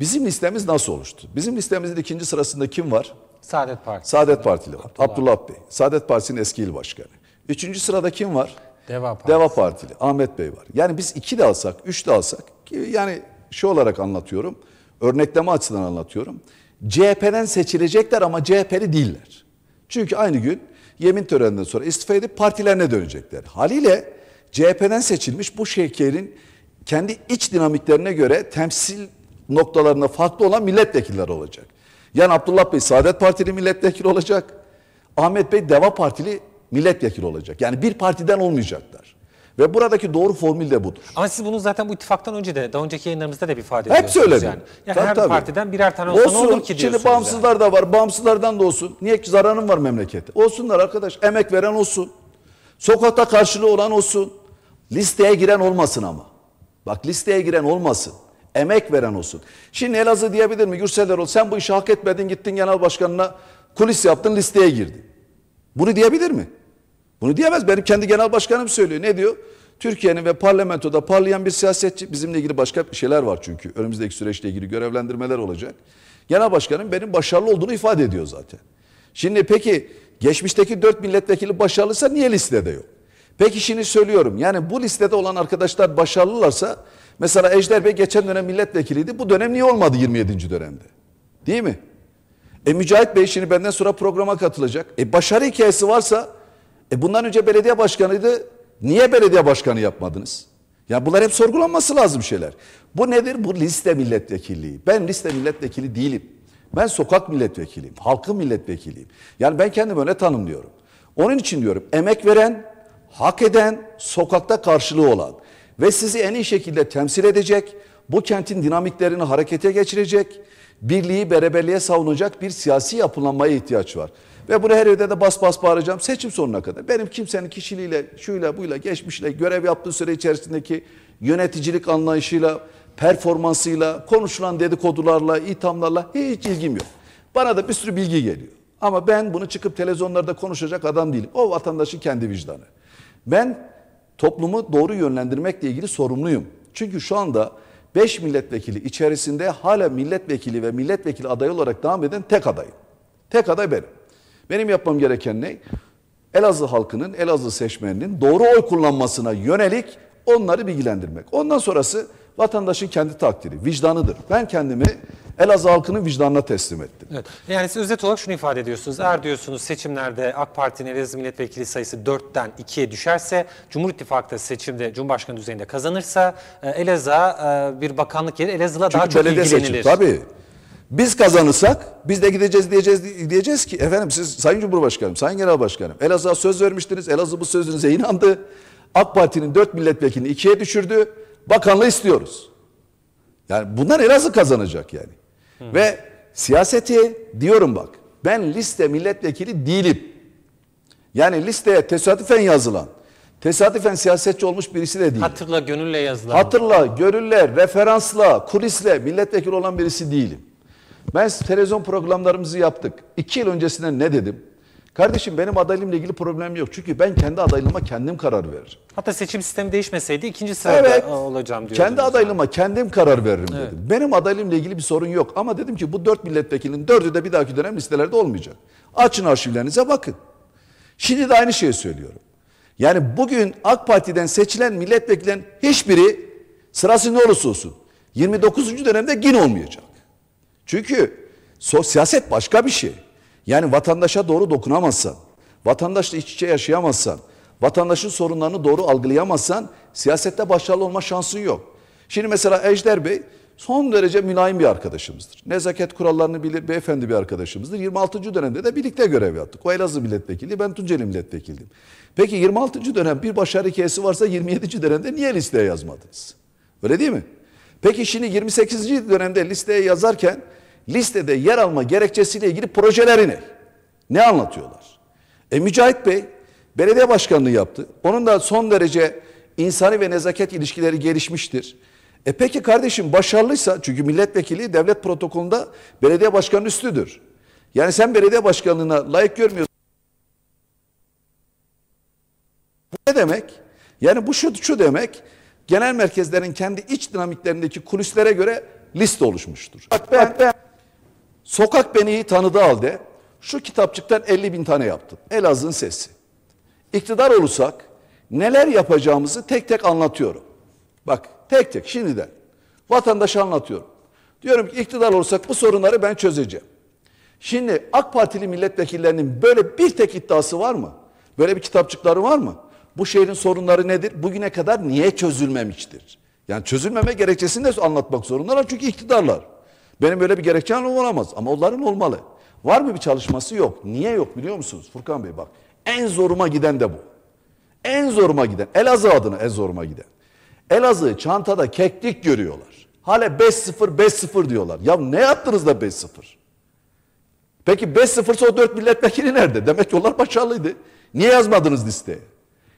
Bizim listemiz nasıl oluştu? Bizim listemizin ikinci sırasında kim var? Saadet Partisi. Saadet Partili var. Abdullah, Abdullah Bey. Saadet Partisi'nin eski il başkanı. Üçüncü sırada kim var? Deva Partisi. Deva Partili. Ahmet Bey var. Yani biz iki de alsak, üç de alsak yani şu olarak anlatıyorum. Örnekleme açısından anlatıyorum. CHP'den seçilecekler ama CHP'li değiller. Çünkü aynı gün yemin töreninden sonra istifa edip partilerine dönecekler. Haliyle CHP'den seçilmiş bu şehirin kendi iç dinamiklerine göre temsil noktalarına farklı olan milletvekilleri olacak. Yani Abdullah Bey Saadet Partili milletvekili olacak. Ahmet Bey Deva Partili milletvekili olacak. Yani bir partiden olmayacaklar. Ve buradaki doğru formül de budur. Ama siz bunu zaten bu ittifaktan önce de daha önceki yayınlarımızda da bir ifade Hep ediyorsunuz söyledim. yani. Yani tabii, her tabii. partiden birer tane olsa olsun, ne olur ki diyorsunuz. Şimdi bağımsızlar yani. da var. Bağımsızlardan da olsun. Niye ki zararın var memlekete? Olsunlar arkadaş. Emek veren olsun. Sokakta karşılığı olan olsun. Listeye giren olmasın ama. Bak listeye giren olmasın. Emek veren olsun. Şimdi Elazığ diyebilir mi? Gürsel Erol sen bu işi hak etmedin gittin genel başkanına kulis yaptın listeye girdin. Bunu diyebilir mi? Bunu diyemez. Benim kendi genel başkanım söylüyor. Ne diyor? Türkiye'nin ve parlamentoda parlayan bir siyasetçi bizimle ilgili başka bir şeyler var çünkü. Önümüzdeki süreçle ilgili görevlendirmeler olacak. Genel başkanım benim başarılı olduğunu ifade ediyor zaten. Şimdi peki geçmişteki dört milletvekili başarılıysa niye listede yok? Peki şimdi söylüyorum yani bu listede olan arkadaşlar başarılılarsa mesela Ejder Bey geçen dönem milletvekiliydi bu dönem niye olmadı 27. dönemde? Değil mi? E Mücahit Bey şimdi benden sonra programa katılacak. E başarı hikayesi varsa e bundan önce belediye başkanıydı. Niye belediye başkanı yapmadınız? Ya bunlar hep sorgulanması lazım şeyler. Bu nedir? Bu liste milletvekilliği. Ben liste milletvekili değilim. Ben sokak milletvekiliyim. Halkın milletvekiliyim. Yani ben kendimi öyle tanımlıyorum. Onun için diyorum emek veren, hak eden, sokakta karşılığı olan ve sizi en iyi şekilde temsil edecek, bu kentin dinamiklerini harekete geçirecek, birliği beraberliğe savunacak bir siyasi yapılanmaya ihtiyaç var. Ve bunu her evde de bas bas bağıracağım seçim sonuna kadar. Benim kimsenin kişiliğiyle, şuyla buyla, geçmişle, görev yaptığı süre içerisindeki yöneticilik anlayışıyla, performansıyla, konuşulan dedikodularla, ithamlarla hiç ilgim yok. Bana da bir sürü bilgi geliyor. Ama ben bunu çıkıp televizyonlarda konuşacak adam değilim. O vatandaşın kendi vicdanı. Ben toplumu doğru yönlendirmekle ilgili sorumluyum. Çünkü şu anda 5 milletvekili içerisinde hala milletvekili ve milletvekili adayı olarak devam eden tek adayım. Tek aday benim. Benim yapmam gereken ne? Elazığ halkının, Elazığ seçmeninin doğru oy kullanmasına yönelik onları bilgilendirmek. Ondan sonrası vatandaşın kendi takdiri, vicdanıdır. Ben kendimi Elazığ halkının vicdanına teslim ettim. Evet. Yani siz özet olarak şunu ifade ediyorsunuz. Eğer diyorsunuz seçimlerde AK Parti'nin Elazığ milletvekili sayısı 4'ten 2'ye düşerse, Cumhur İttifakı'da seçimde Cumhurbaşkanı düzeyinde kazanırsa e, Elazığ e, bir bakanlık yeri Elazığ'la daha çok belediye ilgilenilir. Seçim, tabii. Biz kazanırsak biz de gideceğiz diyeceğiz diyeceğiz ki efendim siz Sayın Cumhurbaşkanım, Sayın Genel Başkanım Elazığ'a söz vermiştiniz. Elazığ bu sözünüze inandı. AK Parti'nin dört milletvekilini ikiye düşürdü. Bakanlığı istiyoruz. Yani bunlar Elazığ kazanacak yani. Hı. Ve siyaseti diyorum bak ben liste milletvekili değilim. Yani listeye tesadüfen yazılan, tesadüfen siyasetçi olmuş birisi de değil. Hatırla gönülle yazılan. Hatırla, gönülle, referansla, kulisle milletvekili olan birisi değilim. Ben televizyon programlarımızı yaptık. İki yıl öncesinde ne dedim? Kardeşim benim adaylığımla ilgili problem yok. Çünkü ben kendi adaylığıma kendim karar veririm. Hatta seçim sistemi değişmeseydi ikinci sırada evet, olacağım diyordunuz. Kendi adaylığıma kendim karar veririm evet. dedim. Benim adaylığımla ilgili bir sorun yok. Ama dedim ki bu dört milletvekilinin dördü de bir dahaki dönem listelerde olmayacak. Açın arşivlerinize bakın. Şimdi de aynı şeyi söylüyorum. Yani bugün AK Parti'den seçilen milletvekilin hiçbiri sırası ne olursa olsun 29. dönemde gin olmayacak. Çünkü siyaset başka bir şey. Yani vatandaşa doğru dokunamazsan, vatandaşla iç içe yaşayamazsan, vatandaşın sorunlarını doğru algılayamazsan siyasette başarılı olma şansın yok. Şimdi mesela Ejder Bey son derece mülayim bir arkadaşımızdır. Nezaket kurallarını bilir, beyefendi bir arkadaşımızdır. 26. dönemde de birlikte görev yaptık. O Elazığ milletvekili, ben Tunceli milletvekildim. Peki 26. dönem bir başarı hikayesi varsa 27. dönemde niye listeye yazmadınız? Öyle değil mi? Peki şimdi 28. dönemde listeye yazarken listede yer alma gerekçesiyle ilgili projelerini ne anlatıyorlar? E Mücahit Bey belediye başkanlığı yaptı. Onun da son derece insani ve nezaket ilişkileri gelişmiştir. E peki kardeşim başarılıysa çünkü milletvekili devlet protokolünde belediye başkanı üstüdür. Yani sen belediye başkanlığına layık görmüyorsun. Bu ne demek? Yani bu şu, şu demek genel merkezlerin kendi iç dinamiklerindeki kulislere göre liste oluşmuştur. Bak ben, ben Sokak beni iyi tanıdı halde şu kitapçıktan 50 bin tane yaptım. Elazığ'ın sesi. İktidar olursak neler yapacağımızı tek tek anlatıyorum. Bak tek tek şimdiden vatandaşa anlatıyorum. Diyorum ki iktidar olursak bu sorunları ben çözeceğim. Şimdi AK Partili milletvekillerinin böyle bir tek iddiası var mı? Böyle bir kitapçıkları var mı? Bu şehrin sorunları nedir? Bugüne kadar niye çözülmemiştir? Yani çözülmeme gerekçesini de anlatmak zorundalar çünkü iktidarlar. Benim böyle bir gerekçem olamaz ama onların olmalı. Var mı bir çalışması yok. Niye yok biliyor musunuz Furkan Bey bak. En zoruma giden de bu. En zoruma giden. Elazığ adına en zoruma giden. Elazığ çantada keklik görüyorlar. Hala 5-0 5-0 diyorlar. Ya ne yaptınız da 5-0? Peki 5-0 ise o 4 milletvekili nerede? Demek ki onlar başarılıydı. Niye yazmadınız listeye?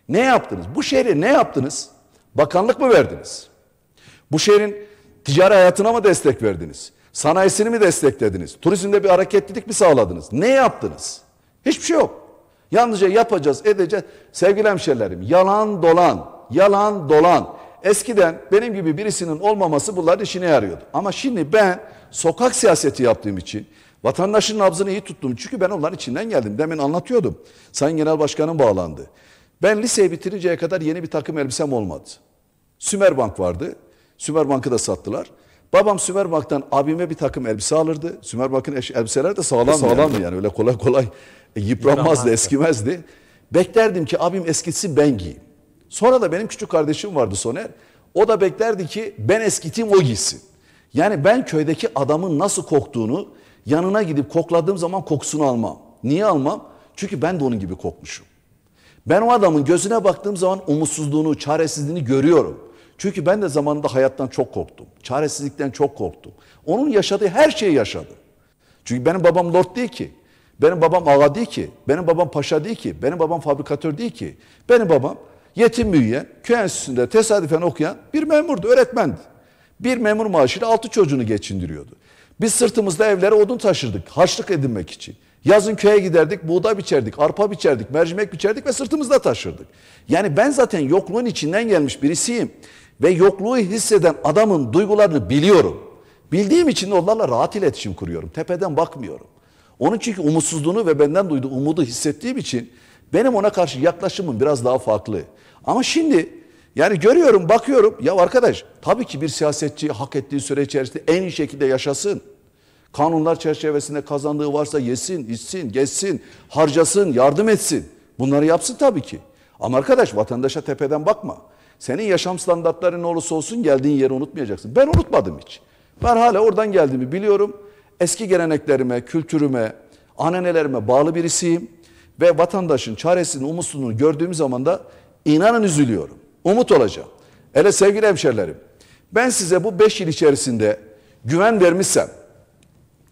Ne yaptınız? Bu şehre ne yaptınız? Bakanlık mı verdiniz? Bu şehrin ticari hayatına mı destek verdiniz? Sanayisini mi desteklediniz? Turizmde bir hareketlilik mi sağladınız? Ne yaptınız? Hiçbir şey yok. Yalnızca yapacağız, edeceğiz. Sevgili hemşerilerim, yalan dolan, yalan dolan. Eskiden benim gibi birisinin olmaması bunlar işine yarıyordu. Ama şimdi ben sokak siyaseti yaptığım için vatandaşın nabzını iyi tuttum. Çünkü ben onların içinden geldim. Demin anlatıyordum. Sayın Genel Başkanım bağlandı. Ben liseyi bitirinceye kadar yeni bir takım elbisem olmadı. Sümerbank vardı. Sümerbank'ı da sattılar. Babam Sümerbaktan abime bir takım elbise alırdı. Sümerbank'ın elbiseler de sağlam Sağlam yani. yani. Öyle kolay kolay e, yıpranmazdı, eskimezdi. Beklerdim ki abim eskitsin ben giyeyim. Sonra da benim küçük kardeşim vardı Soner. O da beklerdi ki ben eskiteyim o giysin. Yani ben köydeki adamın nasıl koktuğunu yanına gidip kokladığım zaman kokusunu almam. Niye almam? Çünkü ben de onun gibi kokmuşum. Ben o adamın gözüne baktığım zaman umutsuzluğunu, çaresizliğini görüyorum. Çünkü ben de zamanında hayattan çok korktum. Çaresizlikten çok korktum. Onun yaşadığı her şeyi yaşadım. Çünkü benim babam lord değil ki. Benim babam ağa değil ki. Benim babam paşa değil ki. Benim babam fabrikatör değil ki. Benim babam yetim büyüyen, köy enstitüsünde tesadüfen okuyan bir memurdu, öğretmendi. Bir memur maaşıyla altı çocuğunu geçindiriyordu. Biz sırtımızda evlere odun taşırdık, harçlık edinmek için. Yazın köye giderdik, buğday biçerdik, arpa biçerdik, mercimek biçerdik ve sırtımızda taşırdık. Yani ben zaten yokluğun içinden gelmiş birisiyim ve yokluğu hisseden adamın duygularını biliyorum. Bildiğim için onlarla rahat iletişim kuruyorum. Tepeden bakmıyorum. Onun çünkü umutsuzluğunu ve benden duyduğu umudu hissettiğim için benim ona karşı yaklaşımım biraz daha farklı. Ama şimdi yani görüyorum, bakıyorum. Ya arkadaş tabii ki bir siyasetçi hak ettiği süre içerisinde en iyi şekilde yaşasın. Kanunlar çerçevesinde kazandığı varsa yesin, içsin, geçsin, harcasın, yardım etsin. Bunları yapsın tabii ki. Ama arkadaş vatandaşa tepeden bakma. Senin yaşam standartların ne olursa olsun geldiğin yeri unutmayacaksın. Ben unutmadım hiç. Ben hala oradan geldiğimi biliyorum. Eski geleneklerime, kültürüme, ananelerime bağlı birisiyim. Ve vatandaşın çaresini, umutsuzluğunu gördüğüm zaman da inanın üzülüyorum. Umut olacağım. Ele sevgili hemşerilerim. Ben size bu beş yıl içerisinde güven vermişsem,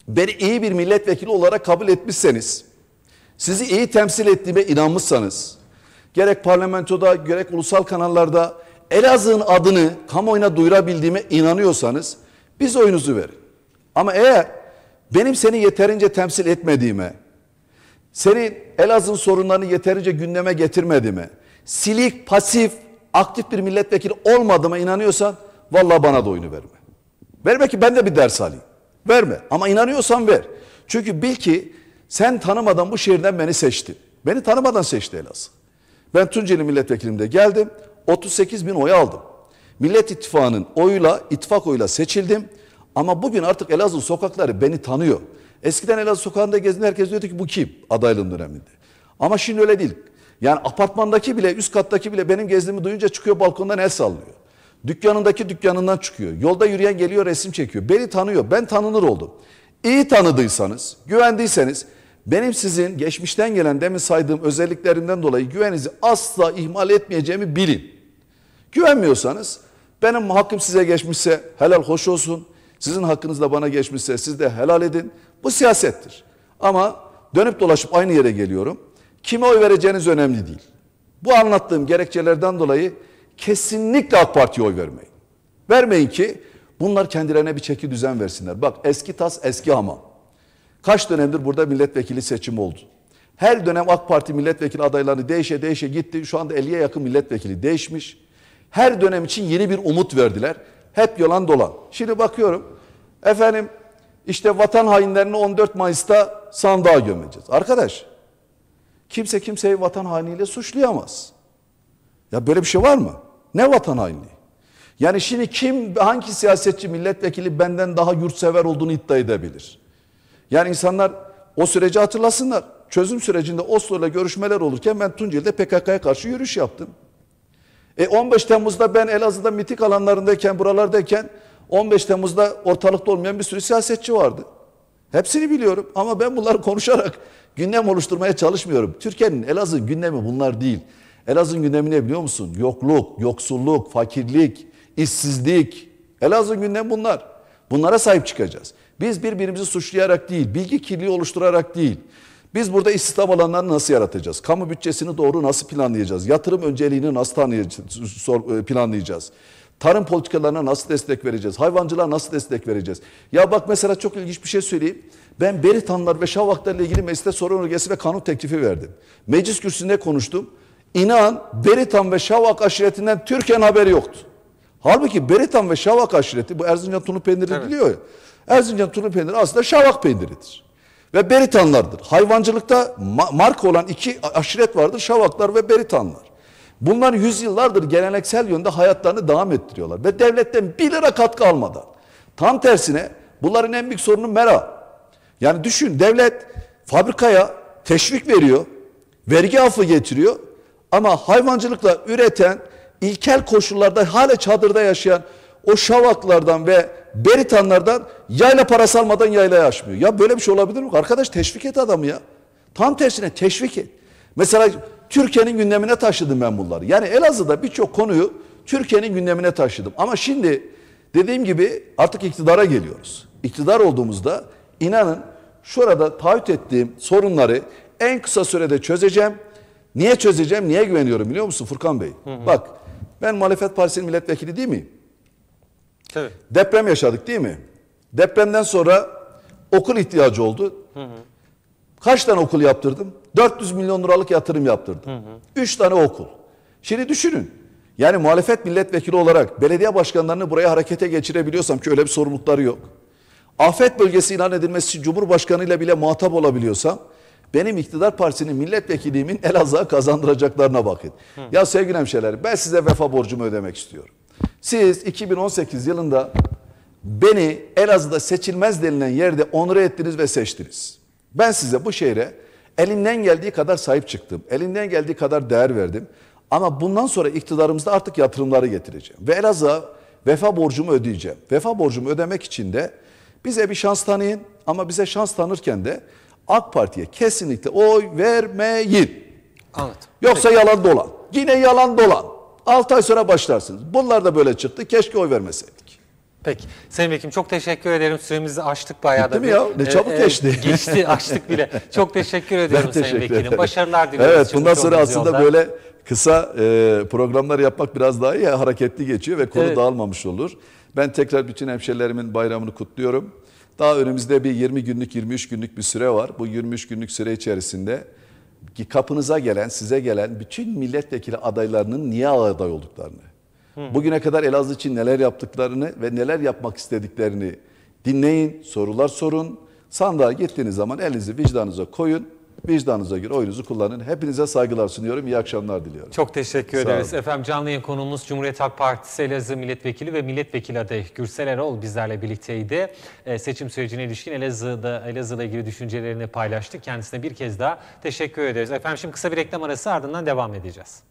beni iyi bir milletvekili olarak kabul etmişseniz, sizi iyi temsil ettiğime inanmışsanız, gerek parlamentoda gerek ulusal kanallarda Elazığ'ın adını kamuoyuna duyurabildiğime inanıyorsanız biz oyunuzu verin. Ama eğer benim seni yeterince temsil etmediğime, senin Elazığ'ın sorunlarını yeterince gündeme getirmediğime, silik, pasif, aktif bir milletvekili olmadığıma inanıyorsan vallahi bana da oyunu verme. Verme ki ben de bir ders alayım. Verme ama inanıyorsan ver. Çünkü bil ki sen tanımadan bu şehirden beni seçtin. Beni tanımadan seçti Elazığ. Ben Tunceli milletvekilimde geldim. 38 bin oy aldım. Millet İttifakı'nın oyuyla, ittifak oyuyla seçildim. Ama bugün artık Elazığ sokakları beni tanıyor. Eskiden Elazığ sokağında gezdiğinde herkes diyordu ki bu kim adaylığın döneminde. Ama şimdi öyle değil. Yani apartmandaki bile üst kattaki bile benim gezdiğimi duyunca çıkıyor balkondan el sallıyor. Dükkanındaki dükkanından çıkıyor. Yolda yürüyen geliyor resim çekiyor. Beni tanıyor. Ben tanınır oldum. İyi tanıdıysanız, güvendiyseniz benim sizin geçmişten gelen demin saydığım özelliklerinden dolayı güvenizi asla ihmal etmeyeceğimi bilin. Güvenmiyorsanız benim hakkım size geçmişse helal hoş olsun. Sizin hakkınız da bana geçmişse siz de helal edin. Bu siyasettir. Ama dönüp dolaşıp aynı yere geliyorum. Kime oy vereceğiniz önemli değil. Bu anlattığım gerekçelerden dolayı kesinlikle AK Parti'ye oy vermeyin. Vermeyin ki bunlar kendilerine bir çeki düzen versinler. Bak eski tas eski hamam. Kaç dönemdir burada milletvekili seçimi oldu. Her dönem AK Parti milletvekili adaylarını değişe değişe gitti. Şu anda 50'ye yakın milletvekili değişmiş. Her dönem için yeni bir umut verdiler. Hep yalan dolan. Şimdi bakıyorum efendim işte vatan hainlerini 14 Mayıs'ta sandığa gömeceğiz. Arkadaş kimse kimseyi vatan hainiyle suçlayamaz. Ya böyle bir şey var mı? Ne vatan hainliği? Yani şimdi kim hangi siyasetçi milletvekili benden daha yurtsever olduğunu iddia edebilir? Yani insanlar o süreci hatırlasınlar. Çözüm sürecinde Oslo'yla görüşmeler olurken ben Tunceli'de PKK'ya karşı yürüyüş yaptım. E 15 Temmuz'da ben Elazığ'da mitik alanlarındayken, buralardayken 15 Temmuz'da ortalıkta olmayan bir sürü siyasetçi vardı. Hepsini biliyorum ama ben bunları konuşarak gündem oluşturmaya çalışmıyorum. Türkiye'nin Elazığ gündemi bunlar değil. Elazığ'ın gündemi ne biliyor musun? Yokluk, yoksulluk, fakirlik, işsizlik. Elazığ'ın gündemi bunlar. Bunlara sahip çıkacağız. Biz birbirimizi suçlayarak değil, bilgi kirliliği oluşturarak değil. Biz burada istihdam alanlarını nasıl yaratacağız? Kamu bütçesini doğru nasıl planlayacağız? Yatırım önceliğini nasıl e, planlayacağız? Tarım politikalarına nasıl destek vereceğiz? Hayvancılığa nasıl destek vereceğiz? Ya bak mesela çok ilginç bir şey söyleyeyim. Ben Beritanlar ve Şavaklar ile ilgili mecliste soru önergesi ve kanun teklifi verdim. Meclis kürsüsünde konuştum. İnan Beritan ve Şavak aşiretinden Türkiye'nin haberi yoktu. Halbuki Beritan ve Şavak aşireti bu Erzincan tunu peyniri evet. biliyor ya. Erzincan tulum peyniri aslında şavak peyniridir. Ve beritanlardır. Hayvancılıkta marka olan iki aşiret vardır. Şavaklar ve beritanlar. Bunlar yüzyıllardır geleneksel yönde hayatlarını devam ettiriyorlar. Ve devletten bir lira katkı almadan. Tam tersine bunların en büyük sorunu mera. Yani düşün devlet fabrikaya teşvik veriyor. Vergi affı getiriyor. Ama hayvancılıkla üreten ilkel koşullarda hala çadırda yaşayan o şavaklardan ve beritanlardan yayla parası almadan yaylaya açmıyor. Ya böyle bir şey olabilir mi? Arkadaş teşvik et adamı ya. Tam tersine teşvik et. Mesela Türkiye'nin gündemine taşıdım ben bunları. Yani Elazığ'da birçok konuyu Türkiye'nin gündemine taşıdım. Ama şimdi dediğim gibi artık iktidara geliyoruz. İktidar olduğumuzda inanın şurada taahhüt ettiğim sorunları en kısa sürede çözeceğim. Niye çözeceğim? Niye güveniyorum biliyor musun Furkan Bey? Hı hı. Bak ben muhalefet partisinin milletvekili değil miyim? Tabii. Deprem yaşadık değil mi? Depremden sonra okul ihtiyacı oldu. Hı hı. Kaç tane okul yaptırdım? 400 milyon liralık yatırım yaptırdım. Hı hı. 3 tane okul. Şimdi düşünün. Yani muhalefet milletvekili olarak belediye başkanlarını buraya harekete geçirebiliyorsam ki öyle bir sorumlulukları yok. Afet bölgesi ilan edilmesi için Cumhurbaşkanı bile muhatap olabiliyorsam benim iktidar partisinin milletvekiliğimin Elazığ'a kazandıracaklarına bakın. Hı. Ya sevgili hemşehrilerim ben size vefa borcumu ödemek istiyorum. Siz 2018 yılında beni Elazığ'da seçilmez denilen yerde onur ettiniz ve seçtiniz. Ben size bu şehre elinden geldiği kadar sahip çıktım. elinden geldiği kadar değer verdim. Ama bundan sonra iktidarımızda artık yatırımları getireceğim. Ve Elazığ'a vefa borcumu ödeyeceğim. Vefa borcumu ödemek için de bize bir şans tanıyın ama bize şans tanırken de AK Parti'ye kesinlikle oy vermeyin. Anladım. Yoksa Peki. yalan dolan. Yine yalan dolan. 6 ay sonra başlarsınız. Bunlar da böyle çıktı. Keşke oy vermeseydik. Peki. Sayın Vekim çok teşekkür ederim. Süremizi açtık bayağı Bitti da. Bitti mi ya? Ne ee, çabuk e, geçti. Geçti açtık bile. Çok teşekkür ediyorum ben Sayın Vekilim. Başarılar diliyoruz. Evet bundan sonra aslında yolda. böyle kısa e, programlar yapmak biraz daha iyi. Hareketli geçiyor ve konu evet. dağılmamış olur. Ben tekrar bütün hemşerilerimin bayramını kutluyorum. Daha önümüzde bir 20 günlük 23 günlük bir süre var. Bu 23 günlük süre içerisinde ki kapınıza gelen, size gelen bütün milletvekili adaylarının niye aday olduklarını, Hı. bugüne kadar Elazığ için neler yaptıklarını ve neler yapmak istediklerini dinleyin, sorular sorun. Sandığa gittiğiniz zaman elinizi vicdanınıza koyun vicdanınıza göre oyunuzu kullanın. Hepinize saygılar sunuyorum. İyi akşamlar diliyorum. Çok teşekkür Sağ ederiz. Olun. Efendim canlı yayın konuğumuz Cumhuriyet Halk Partisi Elazığ Milletvekili ve Milletvekili adayı Gürsel Erol bizlerle birlikteydi. E, seçim sürecine ilişkin Elazığ'da Elazığ'la ilgili düşüncelerini paylaştı. Kendisine bir kez daha teşekkür ederiz. Efendim şimdi kısa bir reklam arası ardından devam edeceğiz.